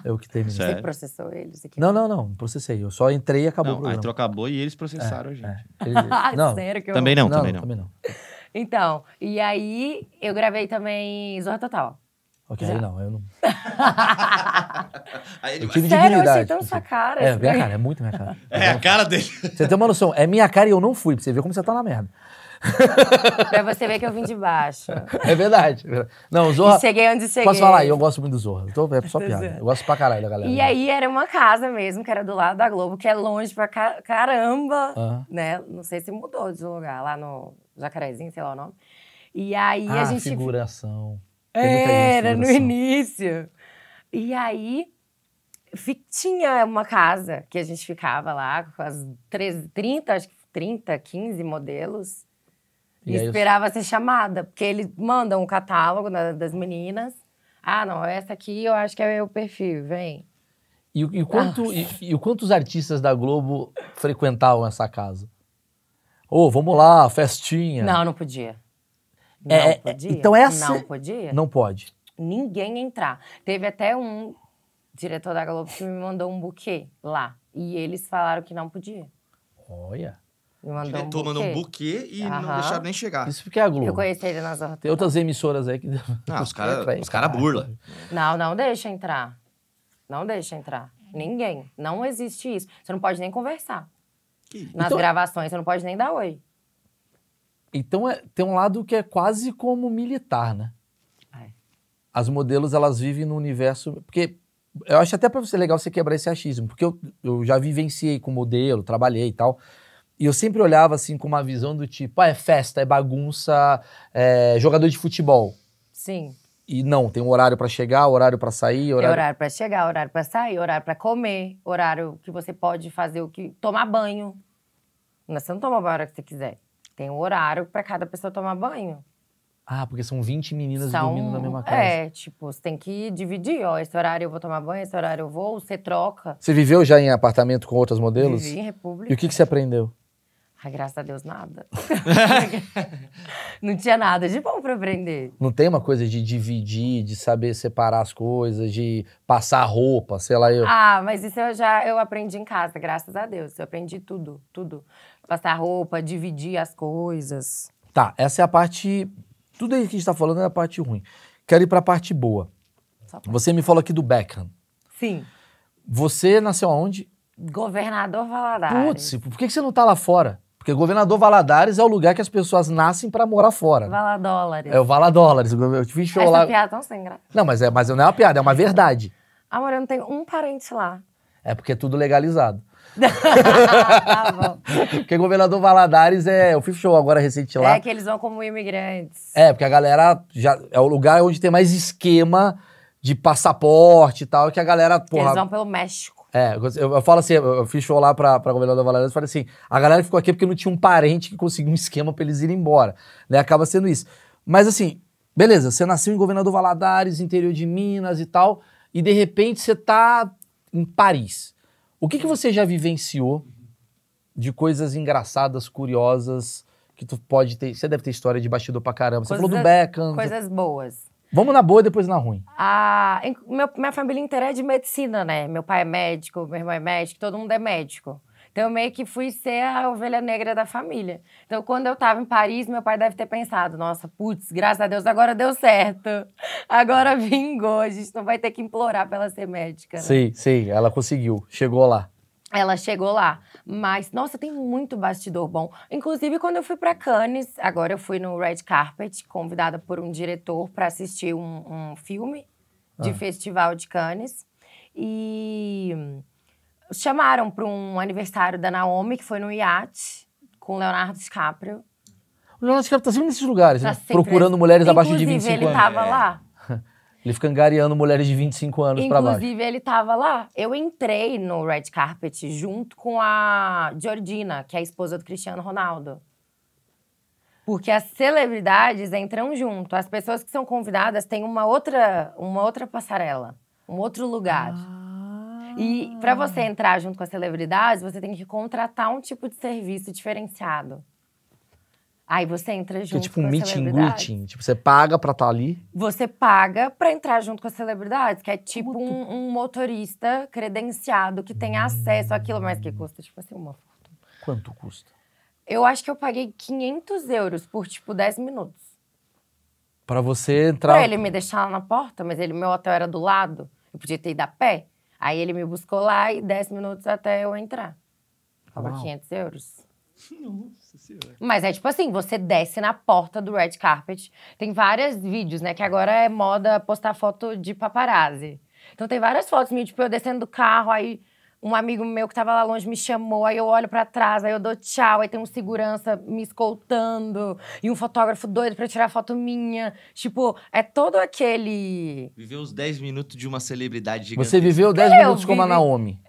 eu né? é que terminei. Você processou eles? Aqui. Não, não, não, processei. Eu só entrei e acabou não, o programa. A acabou e eles processaram é, a gente. É. Eles, não. Ah, sério que eu... Também não, não também não. não. Também não. Então, e aí eu gravei também Zorra Total. Ok, Já. É. não, eu não. aí eu tive Sério, dignidade. Sério, sua cara. É, assim. minha cara, é muito minha cara. É a cara dele. Você tem uma noção, é minha cara e eu não fui, pra você ver como você tá na merda. pra você ver que eu vim de baixo. É verdade. É não, Zorra. E cheguei onde cheguei. Posso falar? Eu gosto muito do Zorra. Eu tô, é só piada. Eu gosto pra caralho da galera. E aí era uma casa mesmo, que era do lado da Globo, que é longe pra caramba. Uh -huh. né? Não sei se mudou de lugar, lá no Jacarezinho, sei lá o nome. E aí ah, a gente. Figuração. Era, no assim. início. E aí, tinha uma casa que a gente ficava lá com as 13, 30, acho que 30, 15 modelos. E, e esperava eu... ser chamada, porque eles mandam um catálogo na, das meninas. Ah, não, essa aqui eu acho que é o perfil, vem. E, e, quanto, e, e quantos artistas da Globo frequentavam essa casa? Ô, oh, vamos lá, festinha. Não, não podia. É, é, podia? Então essa... É assim. Não podia? Não pode. Ninguém entrar. Teve até um diretor da Globo que me mandou um buquê lá. E eles falaram que não podia. Olha... Me mandou diretor um mandou um buquê e Aham. não deixaram nem chegar. Isso porque é a Globo. Eu conheci ele nas outras. Tem outras emissoras aí que... Não, ah, os caras cara burla. Não, não deixa entrar. Não deixa entrar. Ninguém. Não existe isso. Você não pode nem conversar. Que... Nas então... É- gravações, você não pode nem dar oi. Então é, tem um lado que é quase como militar, né? É. As modelos elas vivem no universo. Porque eu acho até para você legal você quebrar esse achismo, porque eu, eu já vivenciei com modelo, trabalhei e tal. E eu sempre olhava assim com uma visão do tipo, ah, é festa, é bagunça, é jogador de futebol. Sim. E não, tem um horário para chegar, horário para é sair, horário. É horário para chegar, horário para sair, horário para comer, horário que você pode fazer o que tomar banho. Você não toma banho a hora que você quiser. Tem um horário para cada pessoa tomar banho. Ah, porque são 20 meninas são, dormindo na mesma casa. É, tipo, você tem que dividir, ó. Esse horário eu vou tomar banho, esse horário eu vou, você troca. Você viveu já em apartamento com outras modelos? Vivi em República. E o que, que você aprendeu? graças a Deus, nada. não tinha nada de bom para aprender. Não tem uma coisa de dividir, de saber separar as coisas, de passar roupa, sei lá eu. Ah, mas isso eu já eu aprendi em casa, graças a Deus. Eu aprendi tudo, tudo. Passar roupa, dividir as coisas. Tá, essa é a parte. Tudo aí que a gente tá falando é a parte ruim. Quero ir pra parte boa. Você me falou aqui do Beckham. Sim. Você nasceu aonde? Governador Valadares. Putz, por que você não tá lá fora? Porque governador Valadares é o lugar que as pessoas nascem para morar fora. Né? Valadólares. É o Valadólares. Eu te fiz show lá. piada tão é sem graça. Não, mas, é, mas não é uma piada, é uma verdade. Amor, eu não tenho um parente lá. É porque é tudo legalizado. tá bom. Porque governador Valadares é. Eu fiz show agora recente lá. É que eles vão como imigrantes. É, porque a galera já. É o lugar onde tem mais esquema de passaporte e tal, que a galera. Porra, eles vão pelo México. É, eu, eu, falo assim, eu fiz show lá pra, pra governador Valadares, falei assim, a galera ficou aqui é porque não tinha um parente que conseguiu um esquema pra eles irem embora, né? Acaba sendo isso. Mas assim, beleza, você nasceu em governador Valadares, interior de Minas e tal, e de repente você tá em Paris. O que, que você já vivenciou de coisas engraçadas, curiosas, que tu pode ter. Você deve ter história de bastidor pra caramba. Coisas, você falou do Beckham. Coisas boas. Vamos na boa e depois na ruim. Ah, em, meu, minha família inteira é de medicina, né? Meu pai é médico, meu irmão é médico, todo mundo é médico. Então eu meio que fui ser a ovelha negra da família. Então quando eu estava em Paris, meu pai deve ter pensado: nossa, putz, graças a Deus agora deu certo. Agora vingou, a gente não vai ter que implorar para ela ser médica. Né? Sim, sim, ela conseguiu, chegou lá. Ela chegou lá. Mas, nossa, tem muito bastidor bom. Inclusive, quando eu fui para Cannes, agora eu fui no Red Carpet, convidada por um diretor para assistir um, um, filme de ah. festival de Cannes. E chamaram para um aniversário da Naomi, que foi no iate, com Leonardo DiCaprio. O Leonardo DiCaprio tá sempre nesses lugares, tá né? Procurando mulheres Inclusive, abaixo de 25 anos. ele tava é. lá. Ele fica angariando mulheres de 25 anos para baixo. Inclusive, ele tava lá. Eu entrei no red carpet junto com a Georgina, que é a esposa do Cristiano Ronaldo. Porque as celebridades entram junto. As pessoas que são convidadas têm uma outra, uma outra passarela, um outro lugar. Ah. E para você entrar junto com as celebridades, você tem que contratar um tipo de serviço diferenciado. Aí você entra junto. Que é tipo um meeting, meeting? greeting. Tipo, você paga pra estar tá ali. Você paga pra entrar junto com as celebridades, que é tipo um, um, motorista credenciado que tem hum. acesso àquilo, mas que custa, tipo assim, uma fortuna. Quanto custa? Eu acho que eu paguei 500 euros por, tipo, 10 minutos. Pra você entrar. Pra ele me deixar lá na porta, mas ele, meu hotel era do lado. Eu podia ter ido a pé. Aí ele me buscou lá e 10 minutos até eu entrar. Tava 500 euros. Nossa senhora. Mas é tipo assim, você desce na porta do red carpet. Tem vários vídeos, né? Que agora é moda postar foto de paparazzi. Então tem várias fotos minhas, tipo, eu descendo do carro, aí um amigo meu que tava lá longe me chamou, aí eu olho para trás, aí eu dou tchau, aí tem um segurança me escoltando e um fotógrafo doido para tirar foto minha. Tipo, é todo aquele. Viveu os 10 minutos de uma celebridade gigante. Você viveu 10 minutos vive... como a Naomi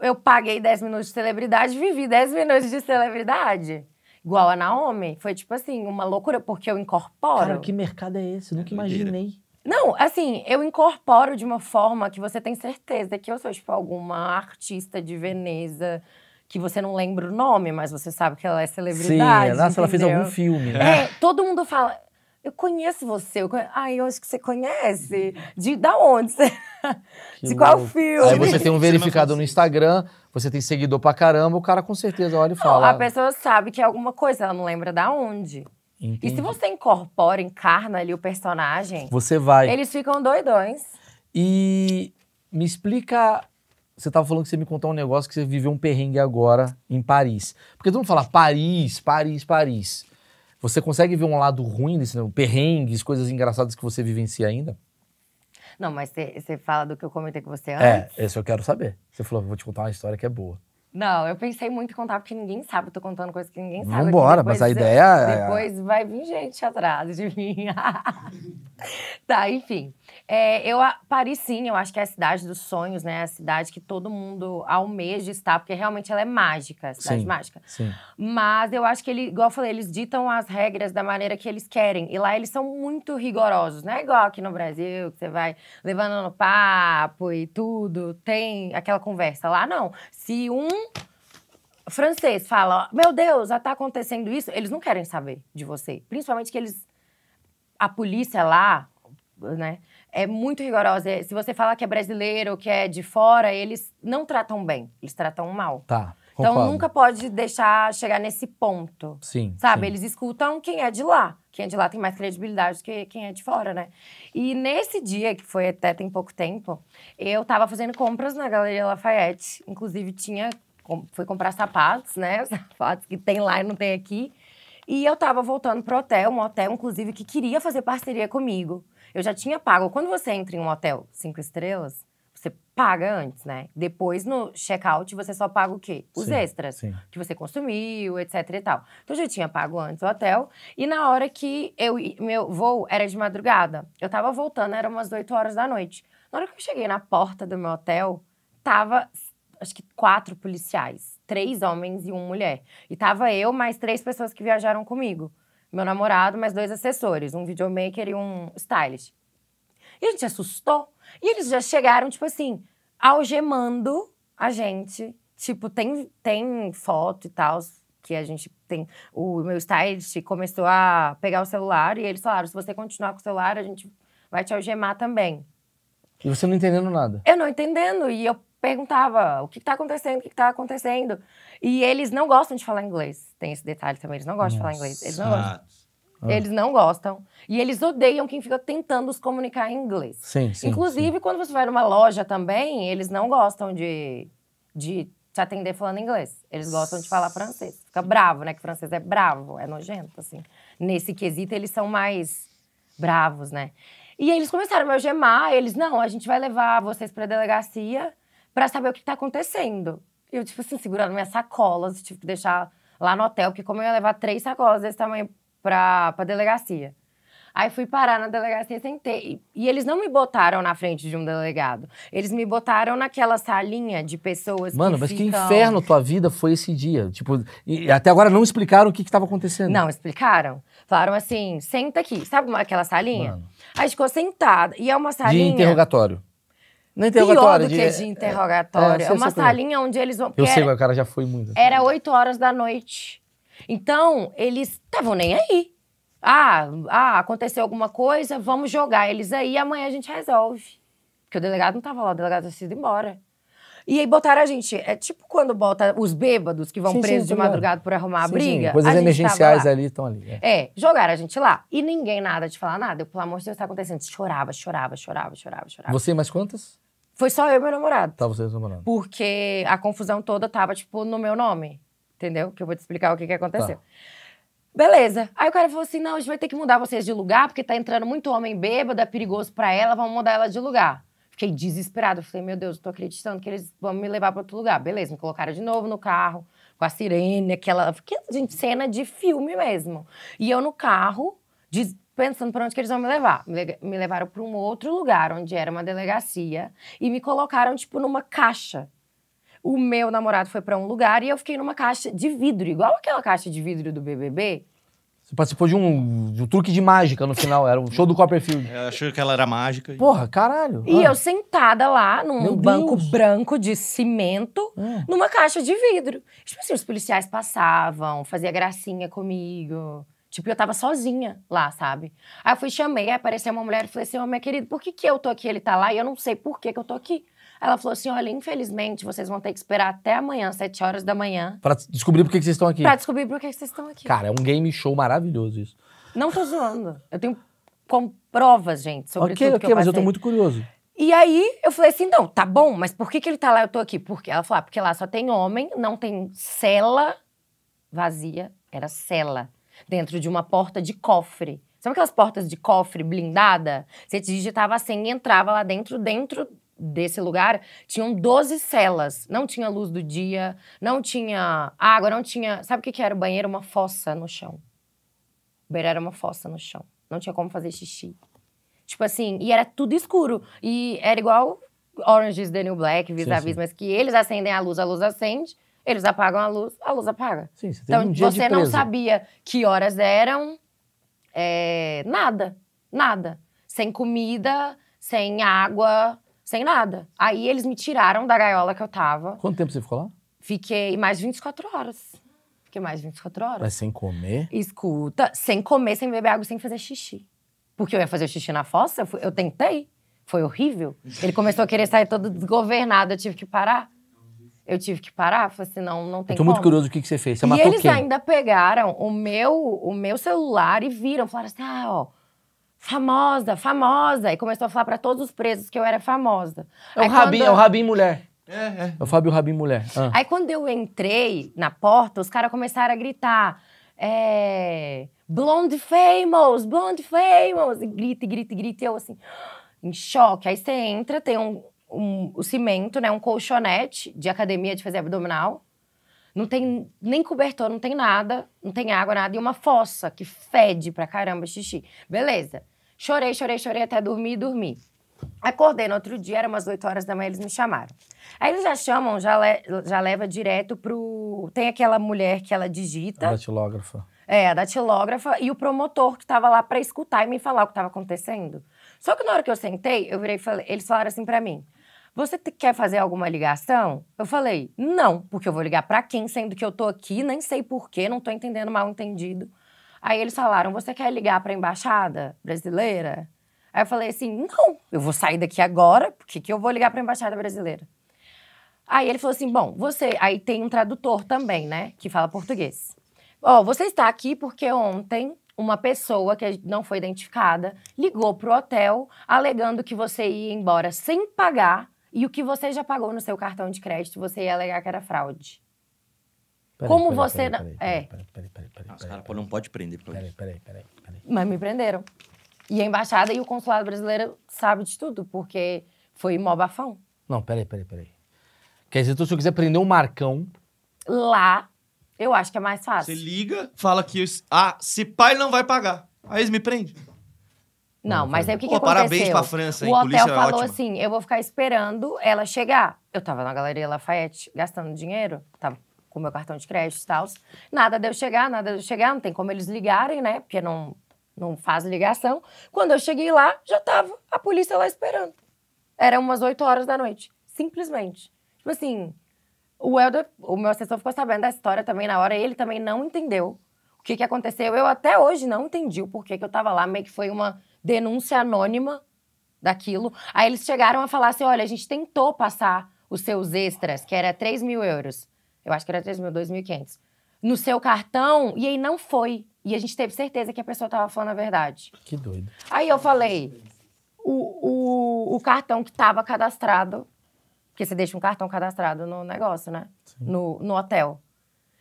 eu paguei 10 minutos de celebridade, vivi 10 minutos de celebridade. Igual a Naomi. Foi tipo assim, uma loucura, porque eu incorporo. Cara, que mercado é esse? Eu nunca é imaginei. Não, assim, eu incorporo de uma forma que você tem certeza que eu sou, tipo, alguma artista de Veneza que você não lembra o nome, mas você sabe que ela é, é. celebridade. Sim, nossa, ela fez algum filme, né? É, todo mundo fala eu conheço você. Eu conhe... Ah, eu acho que você conhece. De da onde? Você... De qual filme? Aí você tem um verificado no Instagram, você tem seguidor pra caramba, o cara com certeza olha e fala. Não, a pessoa sabe que é alguma coisa, ela não lembra da onde. Entendi. E se você incorpora, encarna ali o personagem. Você vai. Eles ficam doidões. E me explica. Você tava falando que você me contou um negócio que você viveu um perrengue agora em Paris. Porque todo mundo fala Paris, Paris, Paris. Você consegue ver um lado ruim desse cinema? Né, perrengues, coisas engraçadas que você vivencia ainda? Não, mas você fala do que eu comentei com você é, antes. É, esse eu quero saber. Você falou, vou te contar uma história que é boa. Não, eu pensei muito em contar porque ninguém sabe. Eu tô contando coisas que ninguém sabe. Vambora, mas a ideia é. Depois vai vir gente atrás de mim. tá, enfim. É, eu, Paris, sim, eu acho que é a cidade dos sonhos, né? A cidade que todo mundo almeja estar, porque realmente ela é mágica, a cidade sim, mágica. Sim. Mas eu acho que, ele, igual eu falei, eles ditam as regras da maneira que eles querem. E lá eles são muito rigorosos, né? igual aqui no Brasil, que você vai levando no papo e tudo, tem aquela conversa. Lá não. Se um francês fala, meu Deus, já tá acontecendo isso, eles não querem saber de você. Principalmente que eles... A polícia lá, né, é muito rigorosa. Se você falar que é brasileiro, que é de fora, eles não tratam bem, eles tratam mal. Tá. Então concordo. nunca pode deixar chegar nesse ponto. Sim. Sabe? Sim. Eles escutam quem é de lá. Quem é de lá tem mais credibilidade do que quem é de fora, né? E nesse dia, que foi até tem pouco tempo, eu tava fazendo compras na Galeria Lafayette. Inclusive, tinha fui comprar sapatos, né? Sapatos que tem lá e não tem aqui. E eu tava voltando pro hotel, um hotel, inclusive, que queria fazer parceria comigo. Eu já tinha pago. Quando você entra em um hotel cinco estrelas, você paga antes, né? Depois, no check-out, você só paga o quê? Os sim, extras. Sim. Que você consumiu, etc e tal. Então, eu já tinha pago antes o hotel. E na hora que eu meu voo era de madrugada. Eu tava voltando, eram umas 8 horas da noite. Na hora que eu cheguei na porta do meu hotel, tava acho que quatro policiais, três homens e uma mulher. E tava eu mais três pessoas que viajaram comigo. Meu namorado, mais dois assessores, um videomaker e um stylist. E a gente assustou. E eles já chegaram, tipo assim, algemando a gente. Tipo, tem, tem foto e tal, que a gente tem. O meu stylist começou a pegar o celular e eles falaram: se você continuar com o celular, a gente vai te algemar também. E você não entendendo nada? Eu não entendendo. E eu perguntava o que está acontecendo, o que está acontecendo. E eles não gostam de falar inglês. Tem esse detalhe também, eles não gostam Nossa. de falar inglês. Eles não gostam. Ah. Eles não gostam. E eles odeiam quem fica tentando os comunicar em inglês. Sim, sim, Inclusive, sim. quando você vai numa loja também, eles não gostam de, de te atender falando inglês. Eles gostam de falar francês. Fica bravo, né? Que francês é bravo, é nojento, assim. Nesse quesito, eles são mais bravos, né? E eles começaram a me algemar. Eles, não, a gente vai levar vocês para a delegacia para saber o que tá acontecendo. E eu, tipo assim, segurando minhas sacolas, tive tipo, que deixar lá no hotel, porque como eu ia levar três sacolas desse tamanho pra, pra delegacia. Aí fui parar na delegacia, sentei. E eles não me botaram na frente de um delegado. Eles me botaram naquela salinha de pessoas Mano, que mas ficam... que inferno tua vida foi esse dia. Tipo, até agora não explicaram o que estava acontecendo. Não, explicaram. Falaram assim, senta aqui. Sabe é aquela salinha? Mano. Aí ficou sentada. E é uma salinha... De interrogatório. No interrogatório. Pior do que de, de é, interrogatório. É, é uma salinha onde eles vão... Eu sei, era, o cara já foi muito. Era 8 horas da noite. Então, eles estavam nem aí. Ah, ah, aconteceu alguma coisa, vamos jogar eles aí, amanhã a gente resolve. Porque o delegado não estava lá, o delegado tinha sido embora. E aí botaram a gente. É tipo quando bota os bêbados que vão sim, presos sim, de madrugada por arrumar a sim, briga. Coisas a emergenciais ali estão ali. É. é. jogaram a gente lá. E ninguém nada de falar nada. Eu, pelo amor de Deus, está acontecendo. Chorava, chorava, chorava, chorava, chorava. Você mais quantas? Foi só eu e meu namorado. Tá vocês namorando. Porque a confusão toda tava, tipo, no meu nome. Entendeu? Que eu vou te explicar o que, que tá. aconteceu. Tá. Beleza. Aí o cara falou assim: não, a gente vai ter que mudar vocês de lugar, porque tá entrando muito homem bêbado, é perigoso para ela, vamos mudar ela de lugar. Fiquei desesperada. Falei, meu Deus, eu tô acreditando que eles vão me levar para outro lugar. Beleza, me colocaram de novo no carro, com a sirene, aquela. gente, cena de filme mesmo. E eu no carro, de pensando para onde que eles vão me levar. Me levaram para um outro lugar, onde era uma delegacia, e me colocaram, tipo, numa caixa. O meu namorado foi para um lugar e eu fiquei numa caixa de vidro, igual aquela caixa de vidro do BBB. Você participou de um, de um truque de mágica no final, era um show do Copperfield. Eu que ela era mágica. E... Porra, caralho. E ah. eu sentada lá, num meu banco Deus. branco de cimento, ah. numa caixa de vidro. Tipo assim, os policiais passavam, fazia gracinha comigo. Tipo, eu tava sozinha lá, sabe? Aí eu fui, chamei, apareceu uma mulher e falei assim: Ô, oh, minha querida, por que, que eu tô aqui? Ele tá lá e eu não sei por que, que eu tô aqui. Ela falou assim: olha, infelizmente vocês vão ter que esperar até amanhã, 7 horas da manhã. Pra descobrir por que, que vocês estão aqui. Pra descobrir por que, que vocês estão aqui. Cara, é um game show maravilhoso isso. Não tô zoando. Eu tenho com provas, gente, sobre okay, tudo Ok, ok, mas eu tô muito curioso. E aí eu falei assim: não, tá bom, mas por que, que ele tá lá eu tô aqui? Porque ela falou: ah, porque lá só tem homem, não tem cela vazia, era cela dentro de uma porta de cofre. Sabe aquelas portas de cofre blindada? Você digitava a senha e entrava lá dentro, dentro desse lugar, tinham 12 celas. Não tinha luz do dia, não tinha água, não tinha... Sabe o que, que era o banheiro? Uma fossa no chão. O banheiro era uma fossa no chão. Não tinha como fazer xixi. Tipo assim, e era tudo escuro. E era igual Orange is the New Black, vis-a-vis, -vis, mas que eles acendem a luz, a luz acende. Eles apagam a luz, a luz apaga. Sim, você então, um você não sabia que horas eram, é, nada, nada. Sem comida, sem água, sem nada. Aí eles me tiraram da gaiola que eu tava. Quanto tempo você ficou lá? Fiquei mais de 24 horas. Fiquei mais de 24 horas. Mas sem comer? Escuta, sem comer, sem beber água, sem fazer xixi. Porque eu ia fazer xixi na fossa, eu, fui, eu tentei. Foi horrível. Ele começou a querer sair todo desgovernado, eu tive que parar. Eu tive que parar, falei assim, não, não tem Estou muito curioso o que, que você fez, você E eles quem? ainda pegaram o meu, o meu celular e viram, falaram assim, ah, ó, famosa, famosa. E começou a falar para todos os presos que eu era famosa. É o Rabin, quando... é o Rabin mulher. É, é. é o Fábio Rabin mulher. Ah. Aí quando eu entrei na porta, os caras começaram a gritar, é... Blonde famous, blonde famous. E grita, grita, grita. E eu assim, em choque. Aí você entra, tem um um, o cimento, né? Um colchonete de academia de fazer abdominal. Não tem nem cobertor, não tem nada, não tem água, nada. E uma fossa que fede pra caramba xixi. Beleza. Chorei, chorei, chorei até dormir e dormir. Acordei no outro dia, era umas 8 horas da manhã, eles me chamaram. Aí eles já chamam, já, le já leva direto pro. Tem aquela mulher que ela digita. A datilógrafa. É, a datilógrafa e o promotor que estava lá para escutar e me falar o que estava acontecendo. Só que na hora que eu sentei, eu virei e falei, eles falaram assim para mim: "Você quer fazer alguma ligação?" Eu falei: "Não, porque eu vou ligar para quem, sendo que eu tô aqui, nem sei porquê, não tô entendendo mal entendido." Aí eles falaram: "Você quer ligar para embaixada brasileira?" Aí eu falei assim: "Não, eu vou sair daqui agora, porque que eu vou ligar para embaixada brasileira?" Aí ele falou assim: "Bom, você, aí tem um tradutor também, né, que fala português. Ó, oh, você está aqui porque ontem uma pessoa que não foi identificada ligou pro hotel alegando que você ia embora sem pagar e o que você já pagou no seu cartão de crédito você ia alegar que era fraude. Peraí, Como peraí, você. Peraí, peraí, é. Peraí, peraí, peraí, peraí, não pode prender por peraí, peraí, peraí, peraí. Mas me prenderam. E a embaixada e o consulado brasileiro sabe de tudo, porque foi mó bafão. Não, peraí, peraí, peraí. Quer dizer, então, se eu quiser prender o um Marcão. Lá eu acho que é mais fácil. Você liga, fala que. Ah, se pai não vai pagar. Aí eles me prendem. Não, mas aí o que, Pô, que aconteceu? parabéns pra França, hein? O hotel Polícia é falou assim: eu vou ficar esperando ela chegar. Eu tava na Galeria Lafayette gastando dinheiro, tava com meu cartão de crédito e tal. Nada deu chegar, nada deu chegar, não tem como eles ligarem, né? Porque não, não faz ligação. Quando eu cheguei lá, já tava a polícia lá esperando. Era umas 8 horas da noite, simplesmente. Tipo assim, o Helder, o meu assessor ficou sabendo da história também na hora, ele também não entendeu o que, que aconteceu. Eu até hoje não entendi o porquê que eu tava lá, meio que foi uma denúncia anônima daquilo. Aí eles chegaram a falar assim: olha, a gente tentou passar os seus extras, que era 3 mil euros. Eu acho que era 3 mil, 2.500. No seu cartão, e aí não foi. E a gente teve certeza que a pessoa tava falando a verdade. Que doido. Aí eu falei: o, o, o cartão que tava cadastrado porque você deixa um cartão cadastrado no negócio, né? No, no, hotel.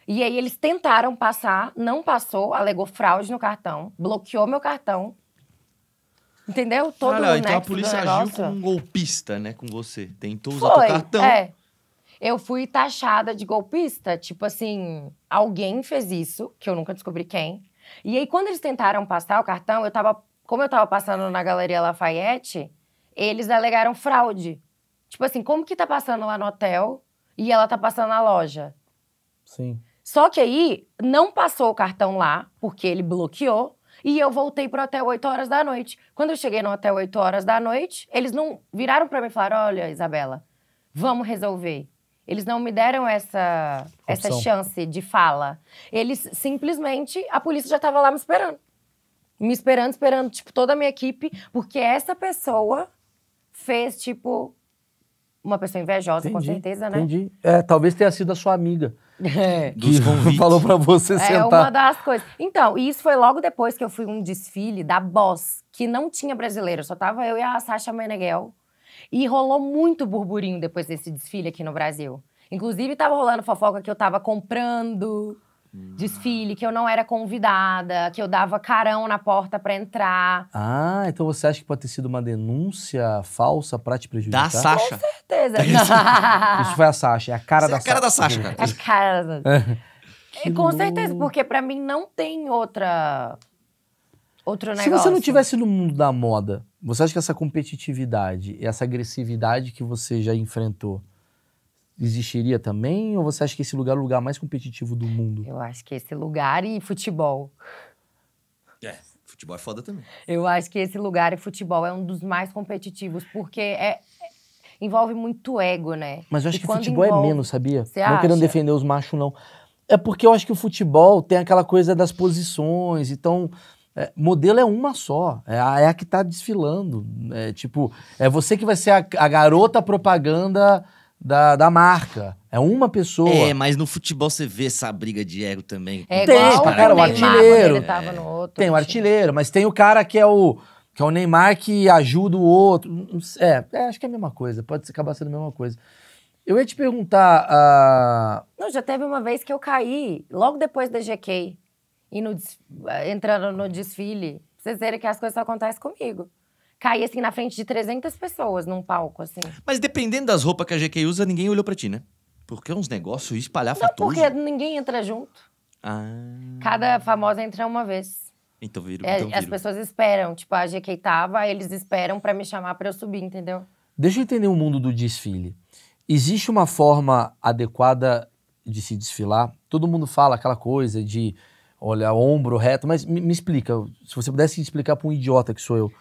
E aí eles tentaram passar, não passou, alegou fraude no cartão, bloqueou meu cartão. Entendeu? Todo negócio. o então a polícia agiu como um golpista, né, com você. Tentou usar Foi, o cartão. É. Eu fui taxada de golpista, tipo assim, alguém fez isso, que eu nunca descobri quem. E aí quando eles tentaram passar o cartão, eu tava, como eu tava passando na Galeria Lafayette, eles alegaram fraude. Tipo assim, como que tá passando lá no hotel e ela tá passando na loja? Sim. Só que aí não passou o cartão lá, porque ele bloqueou, e eu voltei pro hotel 8 horas da noite. Quando eu cheguei no hotel 8 horas da noite, eles não viraram para mim e falaram: "Olha, Isabela, vamos resolver". Eles não me deram essa Opção. essa chance de fala. Eles simplesmente a polícia já estava lá me esperando. Me esperando, esperando, tipo, toda a minha equipe, porque essa pessoa fez, tipo, uma pessoa invejosa, entendi, com certeza, né? Entendi. É, talvez tenha sido a sua amiga. É, que falou para você é, sentar. É uma das coisas. Então, e isso foi logo depois que eu fui um desfile da Boss, que não tinha brasileiro, só tava eu e a Sasha Meneghel. E rolou muito burburinho depois desse desfile aqui no Brasil. Inclusive, tava rolando fofoca que eu tava comprando desfile, que eu não era convidada, que eu dava carão na porta para entrar. Ah, então você acha que pode ter sido uma denúncia falsa para te prejudicar? Da Sasha. Com certeza. É isso foi a Sasha, é a cara Isso é da é a cara Sasha. da Sasha. Cara. A cara da Sasha. É, com louco. certeza, porque para mim não tem outra outro negócio. Se você não tivesse no mundo da moda, você acha que essa competitividade, e essa agressividade que você já enfrentou, existiria também? Ou você acha que esse lugar é o lugar mais competitivo do mundo? Eu acho que esse lugar e futebol. É, futebol é foda também. Eu acho que esse lugar e futebol é um dos mais competitivos, porque é, é envolve muito ego, né? Mas eu acho e que futebol é envolve... é menos, sabia? não acha? querendo defender os machos, não. É porque eu acho que o futebol tem aquela coisa das posições, então. É, modelo é uma só, é a, é a que tá desfilando. É, tipo, é você que vai ser a, a garota propaganda da, da marca. É uma pessoa. É, mas no futebol você vê essa briga de ego também. É tem, igual, cara, o, o artilheiro. É. tem o artilheiro, mas tem o cara que é o que é o Neymar que ajuda o outro. É, é acho que é a mesma coisa, pode acabar sendo a mesma coisa. Eu ia te perguntar. Uh... Não, já teve uma vez que eu caí logo depois da GK e no, eh, entrando no desfile. Pra vocês verem que as coisas só acontecem comigo caí assim na frente de 300 pessoas num palco, assim. Mas dependendo das roupas que a GQ usa, ninguém olhou pra ti, né? Porque é uns negócios espalhafatosos. Não, porque ninguém entra junto. Ah. Cada famosa entra uma vez. Então vira é, então As pessoas esperam. Tipo, a GK tava, eles esperam para me chamar para eu subir, entendeu? Deixa eu entender o mundo do desfile. Existe uma forma adequada de se desfilar? Todo mundo fala aquela coisa de olha, ombro reto, mas me, me explica. Se você pudesse explicar para um idiota que sou eu.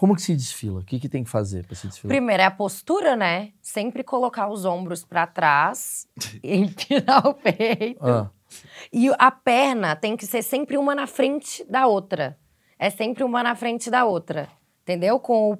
Como que se desfila? O que, que tem que fazer para se desfilar? Primeiro é a postura, né? Sempre colocar os ombros para trás, empinar o peito. Ah. E a perna tem que ser sempre uma na frente da outra. É sempre uma na frente da outra. Entendeu? Com o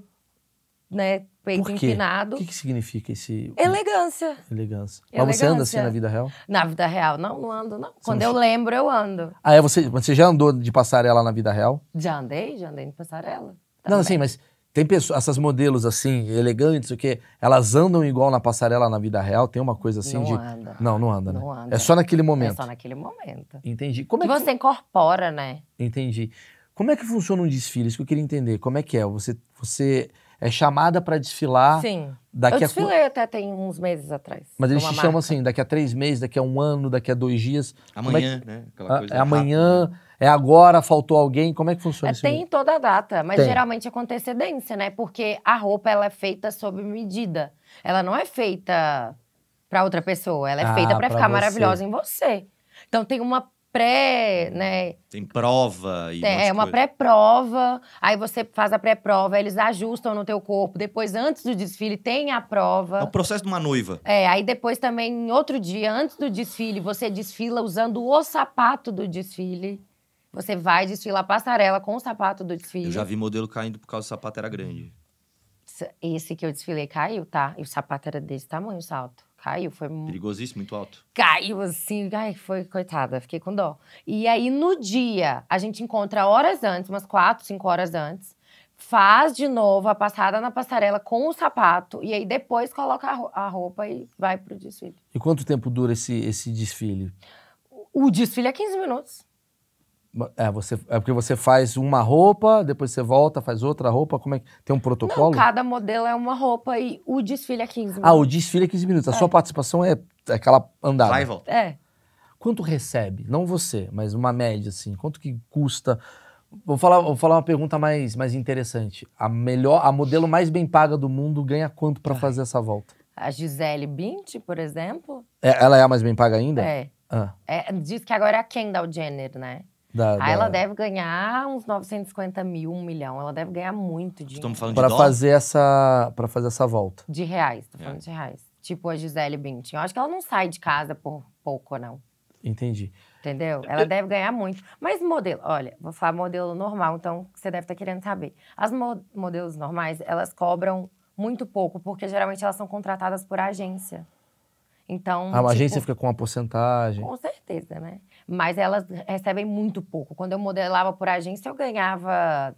né, peito Por quê? empinado. O que, que significa esse. Elegância. Elegância. Mas você anda assim na vida real? Na vida real, não, não ando, não. Você Quando não... eu lembro, eu ando. Ah, é? Você, você já andou de passarela na vida real? Já andei, já andei de passarela. Também. Tá, não, assim, mas tem pessoas, essas modelos assim, elegantes, o que elas andam igual na passarela na vida real, tem uma coisa assim não de anda. não, não anda, né? Não anda. É só naquele momento. É só naquele momento. Entendi. Como é que você incorpora, né? Entendi. Como é que funciona um desfile? Isso que eu queria entender. Como é que é? Você você é chamada para desfilar Sim. Daqui eu desfilei a... até tem uns meses atrás. Mas eles te marca. chamam assim, daqui a três meses, daqui a um ano, daqui a dois dias. Amanhã, é que... né? Ah, coisa é amanhã, rápido, né? é agora, faltou alguém. Como é que funciona é, isso? Tem mesmo? toda a data, mas tem. geralmente é com antecedência, né? Porque a roupa ela é feita sob medida. Ela não é feita para outra pessoa, ela é ah, feita para ficar você. maravilhosa em você. Então tem uma pré, uhum. né? Tem prova e É, um uma pré-prova. Aí você faz a pré-prova, eles ajustam no teu corpo. Depois, antes do desfile, tem a prova. É o processo de uma noiva. É, aí depois também, outro dia, antes do desfile, você desfila usando o sapato do desfile. Você vai desfilar passarela com o sapato do desfile. Eu já vi modelo caindo por causa do sapato era grande. Esse que eu desfilei caiu, tá? E o sapato era desse tamanho, o salto caiu, foi perigosíssimo, muito alto. Caiu assim, ai, foi coitada, fiquei com dó. E aí no dia, a gente encontra horas antes, umas quatro, cinco horas antes, faz de novo a passada na passarela com o sapato e aí depois coloca a roupa e vai pro desfile. E quanto tempo dura esse esse desfile? O desfile é 15 minutos. É, você, é porque você faz uma roupa, depois você volta, faz outra roupa, como é que... Tem um protocolo? Não, cada modelo é uma roupa e o desfile é 15 minutos. Ah, o desfile é 15 minutos. É. A sua participação é, é aquela andada. Vai e volta. É. Quanto recebe? Não você, mas uma média, assim. Quanto que custa? Vou falar, vou falar uma pergunta mais, mais interessante. A melhor, a modelo mais bem paga do mundo ganha quanto para fazer essa volta? A Gisele Bint, por exemplo. É, ela é a mais bem paga ainda? É. Ah. é diz que agora é a Kendall Jenner, né? Da, ah, da... ela deve ganhar uns 950 mil, um milhão. Ela deve ganhar muito dinheiro. Estamos falando pra de fazer essa Pra fazer essa volta. De reais, tô é. falando é. de reais. Tipo a Gisele Bündchen. Eu acho que ela não sai de casa por pouco, não. Entendi. Entendeu? Ela deve ganhar muito. Mas modelo, olha, vou falar modelo normal, então você deve estar tá querendo saber. As mo modelos normais, elas cobram muito pouco, porque geralmente elas são contratadas por agência. Então. Ah, a tipo, agência fica com uma porcentagem. Com certeza, né? mas elas recebem muito pouco. Quando eu modelava por agência, eu ganhava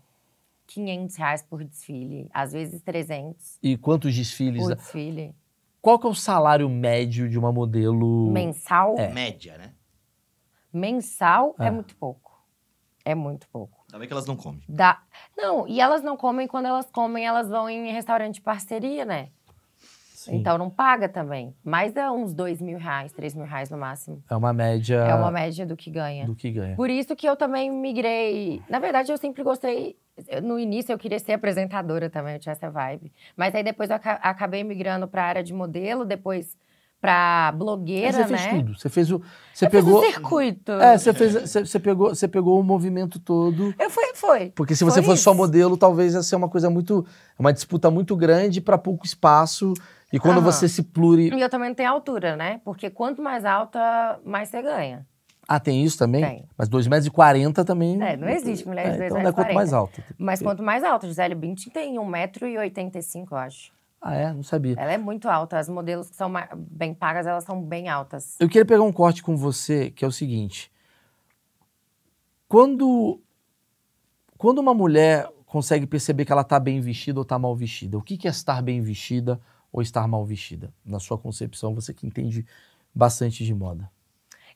500 reais por desfile, às vezes 300. E quantos desfiles? Por desfile. Qual que é o salário médio de uma modelo? Mensal? É. Média, né? Mensal é. é muito pouco. É muito pouco. Ainda bem que elas não comem. Dá... Não, e elas não comem. Quando elas comem, elas vão em restaurante de parceria, né? Sim. Então não paga também. mais é uns dois mil reais, três mil reais no máximo. É uma média. É uma média do que ganha. Do que ganha. Por isso que eu também migrei. Na verdade, eu sempre gostei. No início eu queria ser apresentadora também, eu tinha essa vibe. Mas aí depois eu acabei migrando para a área de modelo, depois para blogueira, você né? Você fez né? tudo. Você fez o. Você eu pegou. Fiz o circuito. É, você fez. Você, você, pegou. Você pegou o movimento todo. Eu fui, foi. Porque se você fosse só modelo, talvez ia ser uma coisa muito, uma disputa muito grande para pouco espaço. E quando você se pluri. E eu também não tenho altura, né? Porque quanto mais alta, mais você ganha. Ah, tem isso também? Tem. Mas 2,40m também. É, não existe mulher é, de 2,40m. Então é quanto mais alta. Mas é. quanto mais alta, Gisele Bündchen tem 1,85m, eu acho. Ah, é? Não sabia. Ela é muito alta. As modelos que são bem pagas, elas são bem altas. Eu queria pegar um corte com você, que é o seguinte. Quando, quando uma mulher consegue perceber que ela está bem vestida ou está mal vestida, o que, que é estar bem vestida? ou estar mal vestida? Na sua concepção, você que entende bastante de moda.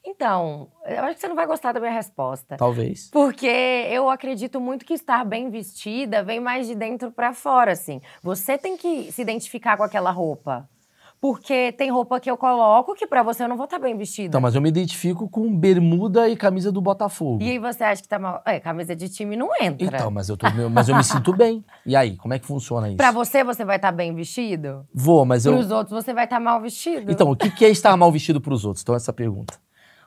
Então, eu acho que você não vai gostar da minha resposta. Talvez. Porque eu acredito muito que estar bem vestida vem mais de dentro para fora, assim. Você tem que se identificar com aquela roupa. Porque tem roupa que eu coloco que para você eu não vou estar tá bem vestida. Então, mas eu me identifico com bermuda e camisa do Botafogo. E aí você acha que tá mal. É, camisa de time não entra. Então, mas eu, tô, mas eu me sinto bem. E aí, como é que funciona isso? Pra você, você vai estar tá bem vestido? Vou, mas pros eu. Pros outros, você vai estar tá mal vestido? Então, o que, que é estar mal vestido pros outros? Então, essa pergunta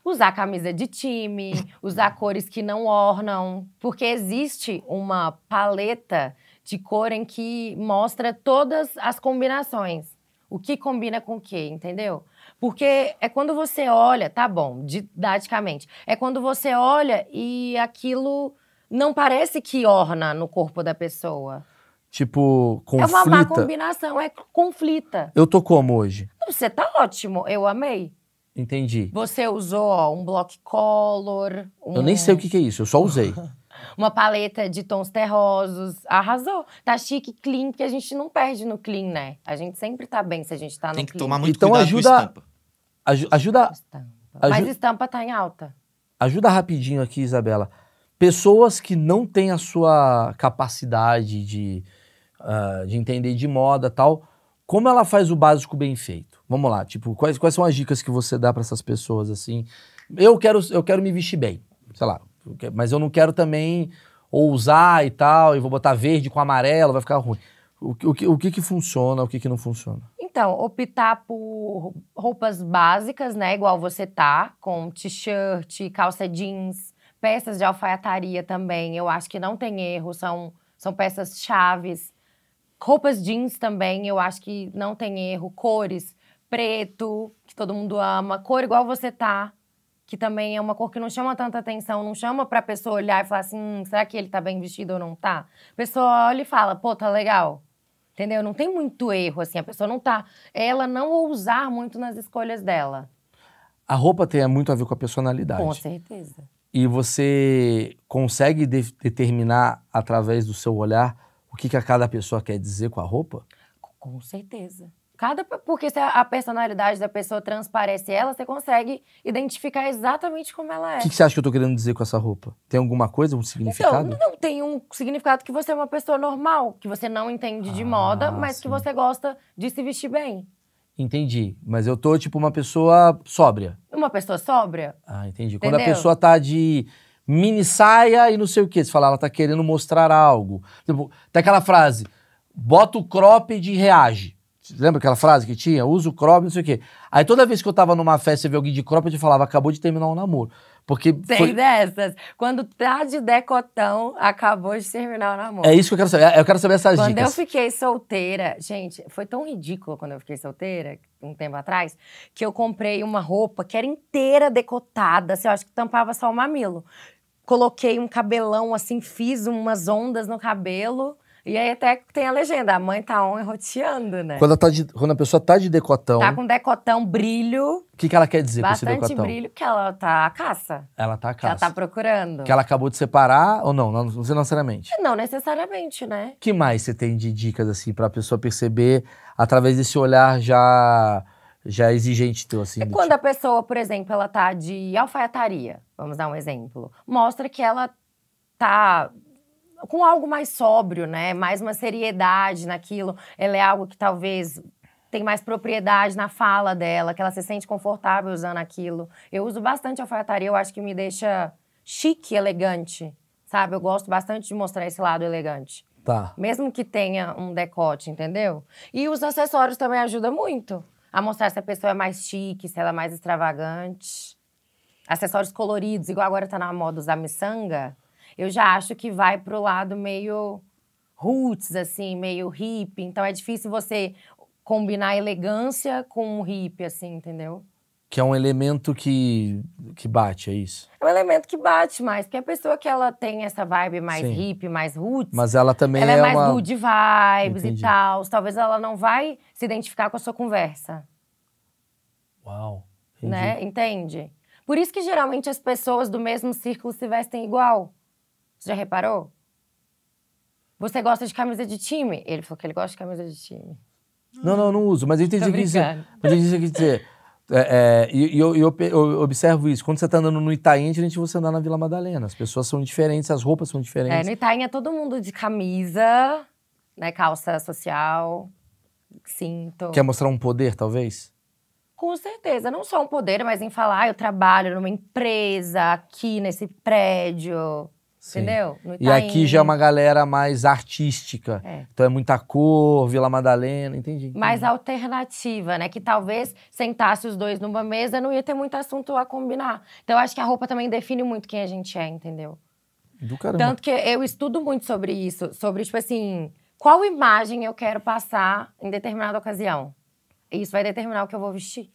usar camisa de time, usar cores que não ornam, porque existe uma paleta de cor em que mostra todas as combinações o que combina com o que, entendeu? Porque é quando você olha, tá bom, didaticamente, é quando você olha e aquilo não parece que orna no corpo da pessoa. Tipo, conflita. É uma má combinação, é conflita. Eu tô como hoje? Você tá ótimo, eu amei. Entendi. Você usou ó, um block color. Um... Eu nem sei o que, que é isso, eu só usei. uma paleta de tons terrosos. Arrasou. Tá chique, clean, que a gente não perde no clean, né? A gente sempre tá bem se a gente tá no Tem que clean. tomar muito então, cuidado ajuda, com estampa. Aj ajuda... Estampa. Aju Mas estampa tá em alta. Ajuda rapidinho aqui, Isabela. Pessoas que não têm a sua capacidade de, uh, de entender de moda tal, como ela faz o básico bem feito? Vamos lá, tipo, quais, quais são as dicas que você dá para essas pessoas assim? Eu quero, eu quero me vestir bem, sei lá mas eu não quero também ousar e tal, e vou botar verde com amarelo, vai ficar ruim. O, o, o que, que funciona, o que, que não funciona? Então, optar por roupas básicas, né? Igual você tá, com t-shirt, calça jeans, peças de alfaiataria também. Eu acho que não tem erro, são, são peças chaves. Roupas jeans também, eu acho que não tem erro. Cores, preto, que todo mundo ama. Cor igual você tá, que também é uma cor que não chama tanta atenção, não chama pra pessoa olhar e falar assim, hum, será que ele tá bem vestido ou não tá? A pessoa olha e fala, pô, tá legal. Entendeu? Não tem muito erro, assim, a pessoa não tá. Ela não ousar muito nas escolhas dela. A roupa tem muito a ver com a personalidade. Com certeza. E você consegue de determinar através do seu olhar o que, que a cada pessoa quer dizer com a roupa? Com certeza. Cada, porque se a personalidade da pessoa transparece ela, você consegue identificar exatamente como ela é. O que, que, você acha que eu tô querendo dizer com essa roupa? Tem alguma coisa, um então, significado? Então, não, tem um significado que você é uma pessoa normal, que você não entende de ah, moda, mas sim. que você gosta de se vestir bem. Entendi. Mas eu tô, tipo, uma pessoa sóbria. Uma pessoa sóbria? Ah, entendi. Entendeu? Quando a pessoa tá de mini saia e não sei o quê, você fala, ela tá querendo mostrar algo. Tipo, tem aquela frase, bota o crop e reage. Lembra aquela frase que tinha? Uso crop, não sei o quê. Aí toda vez que eu tava numa festa e vi alguém de crop, eu te falava, acabou de terminar um namoro. Porque Tem foi... dessas. Quando tá de decotão, acabou de terminar o namoro. É isso que eu quero saber. É, eu quero saber essas quando dicas. Quando eu fiquei solteira, gente, foi tão ridículo quando eu fiquei solteira, um tempo atrás, que eu comprei uma roupa que era inteira decotada, assim, eu acho que tampava só o mamilo. Coloquei um cabelão assim, fiz umas ondas no cabelo e aí até tem a legenda, a mãe tá on roteando, né? Quando, tá de, quando a pessoa tá de decotão... Tá com decotão, brilho... O que, que ela quer dizer com esse decotão? Bastante brilho, que ela tá à caça. Ela tá à caça. Que ela tá procurando. Que ela acabou de separar ou não? Não, não necessariamente. Não necessariamente, né? que mais você tem de dicas, assim, pra pessoa perceber através desse olhar já... Já exigente teu, assim. É quando tipo... a pessoa, por exemplo, ela tá de alfaiataria, vamos dar um exemplo, mostra que ela tá com algo mais sóbrio, né? Mais uma seriedade naquilo. Ela é algo que talvez tem mais propriedade na fala dela, que ela se sente confortável usando aquilo. Eu uso bastante alfaiataria, eu acho que me deixa chique, elegante, sabe? Eu gosto bastante de mostrar esse lado elegante. Tá. Mesmo que tenha um decote, entendeu? E os acessórios também ajudam muito a mostrar se a pessoa é mais chique, se ela é mais extravagante. Acessórios coloridos, igual agora tá na moda usar miçanga eu já acho que vai pro lado meio roots, assim, meio hip. Então é difícil você combinar elegância com um hip, assim, entendeu? Que é um elemento que, que bate, é isso? É um elemento que bate mais, porque a pessoa que ela tem essa vibe mais Sim. hip, mais roots. Mas ela também ela é, é mais uma... good vibes Entendi. e tal. Talvez ela não vai se identificar com a sua conversa. Uau. Né? Entendi. Né? Entende? Por isso que geralmente as pessoas do mesmo círculo se vestem igual. Você já reparou? Você gosta de camisa de time? Ele falou que ele gosta de camisa de time. Não, não, não uso, mas eu entendi que dizer. Mas eu entendi que dizer. É, é, e eu, eu, eu, observo isso. Quando você está andando no Itaim, a gente vai você andar na Vila Madalena. As pessoas são diferentes, as roupas são é, diferentes. É, no Itaim é todo mundo de camisa, né, calça social, cinto. Quer mostrar um poder, talvez? Com certeza. Não só um poder, mas em falar, ah, eu trabalho numa empresa, aqui nesse prédio. Entendeu? E tá aqui já é uma galera mais artística. É. Então é muita cor, Vila Madalena, entendi. entendi. Mais alternativa, né? Que talvez sentasse os dois numa mesa não ia ter muito assunto a combinar. Então eu acho que a roupa também define muito quem a gente é, entendeu? Do caramba. Tanto que eu estudo muito sobre isso, sobre, tipo assim, qual imagem eu quero passar em determinada ocasião. E isso vai determinar o que eu vou vestir.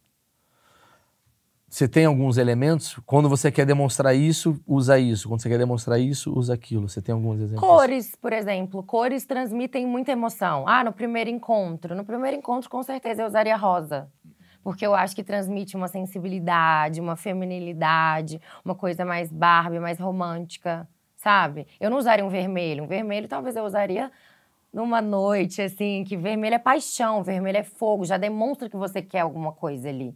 Você tem alguns elementos? Quando você quer demonstrar isso, usa isso. Quando você quer demonstrar isso, usa aquilo. Você tem alguns exemplos? Cores, por exemplo. Cores transmitem muita emoção. Ah, no primeiro encontro. No primeiro encontro, com certeza, eu usaria rosa. Porque eu acho que transmite uma sensibilidade, uma feminilidade, uma coisa mais Barbie, mais romântica, sabe? Eu não usaria um vermelho. Um vermelho talvez eu usaria numa noite, assim, que vermelho é paixão, vermelho é fogo, já demonstra que você quer alguma coisa ali.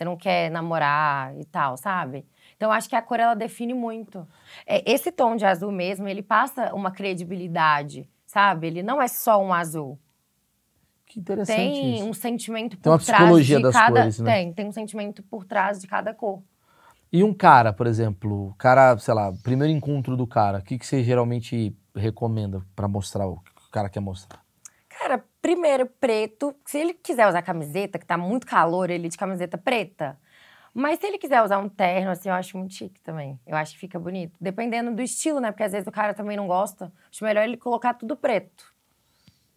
Você não quer namorar e tal, sabe? Então, acho que a cor, ela define muito. É, esse tom de azul mesmo, ele passa uma credibilidade, sabe? Ele não é só um azul. Que interessante Tem isso. um sentimento por tem uma trás psicologia de das cada... Cores, né? Tem, tem um sentimento por trás de cada cor. E um cara, por exemplo, cara, sei lá, primeiro encontro do cara, o que, que você geralmente recomenda para mostrar o que o cara quer mostrar? cara, primeiro, preto. Se ele quiser usar camiseta, que tá muito calor ele de camiseta preta. Mas se ele quiser usar um terno, assim, eu acho muito chique também. Eu acho que fica bonito. Dependendo do estilo, né? Porque às vezes o cara também não gosta. Acho melhor ele colocar tudo preto.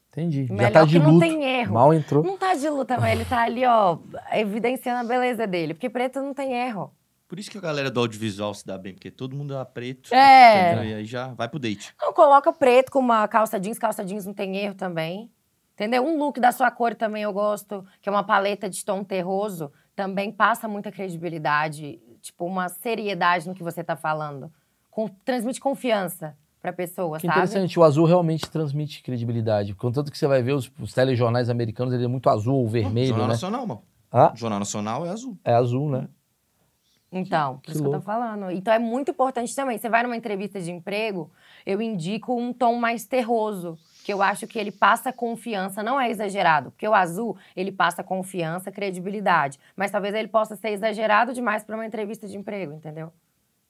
Entendi. Melhor Já tá de luto. não tem erro. Mal entrou. Não tá de luta, mas ele tá ali, ó, evidenciando a beleza dele. Porque preto não tem erro. Por isso que a galera do audiovisual se dá bem, porque todo mundo é preto. É. Entendeu? E aí já vai pro date. Não, coloca preto com uma calça jeans, calça jeans não tem erro também. Entendeu? Um look da sua cor também eu gosto, que é uma paleta de tom terroso, também passa muita credibilidade, tipo, uma seriedade no que você tá falando. Com, transmite confiança pra pessoa, que sabe? interessante, o azul realmente transmite credibilidade. Contanto que você vai ver os, os telejornais americanos, ele é muito azul ou vermelho, Jornal né? Nacional, mano. Ah? Jornal Nacional é azul. É azul, né? Então, que, por isso louco. que eu tô falando. Então é muito importante também. Você vai numa entrevista de emprego, eu indico um tom mais terroso que eu acho que ele passa confiança, não é exagerado, porque o azul, ele passa confiança, credibilidade, mas talvez ele possa ser exagerado demais para uma entrevista de emprego, entendeu?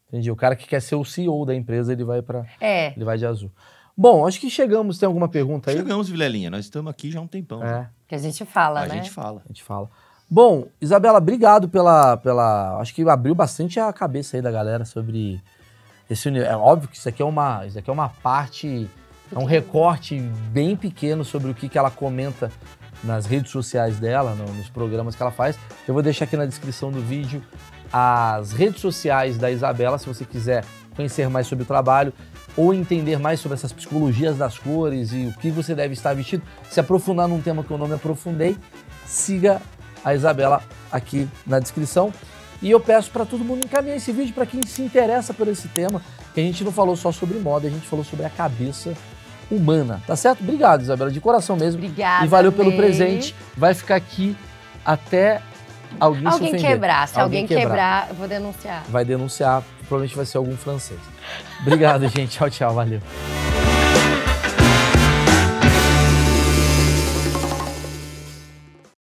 Entendi. O cara que quer ser o CEO da empresa, ele vai para é. ele vai de azul. Bom, acho que chegamos. Tem alguma pergunta aí? Chegamos, Vilelinha. Nós estamos aqui já há um tempão. É. Né? Que a gente fala, a né? A gente fala. A gente fala. Bom, Isabela, obrigado pela, pela. Acho que abriu bastante a cabeça aí da galera sobre esse. É óbvio que isso aqui é uma, isso aqui é uma parte é um recorte bem pequeno sobre o que, que ela comenta nas redes sociais dela, nos programas que ela faz. Eu vou deixar aqui na descrição do vídeo as redes sociais da Isabela, se você quiser conhecer mais sobre o trabalho ou entender mais sobre essas psicologias das cores e o que você deve estar vestido, se aprofundar num tema que eu não me aprofundei, siga a Isabela aqui na descrição. E eu peço para todo mundo encaminhar esse vídeo para quem se interessa por esse tema, que a gente não falou só sobre moda, a gente falou sobre a cabeça humana, tá certo? Obrigado, Isabela, de coração mesmo. Obrigada. E valeu pelo presente. Vai ficar aqui até alguém, alguém se quebrar. Se alguém, alguém quebrar, eu vou denunciar. Vai denunciar, provavelmente vai ser algum francês. Obrigado, gente. Tchau, tchau. Valeu.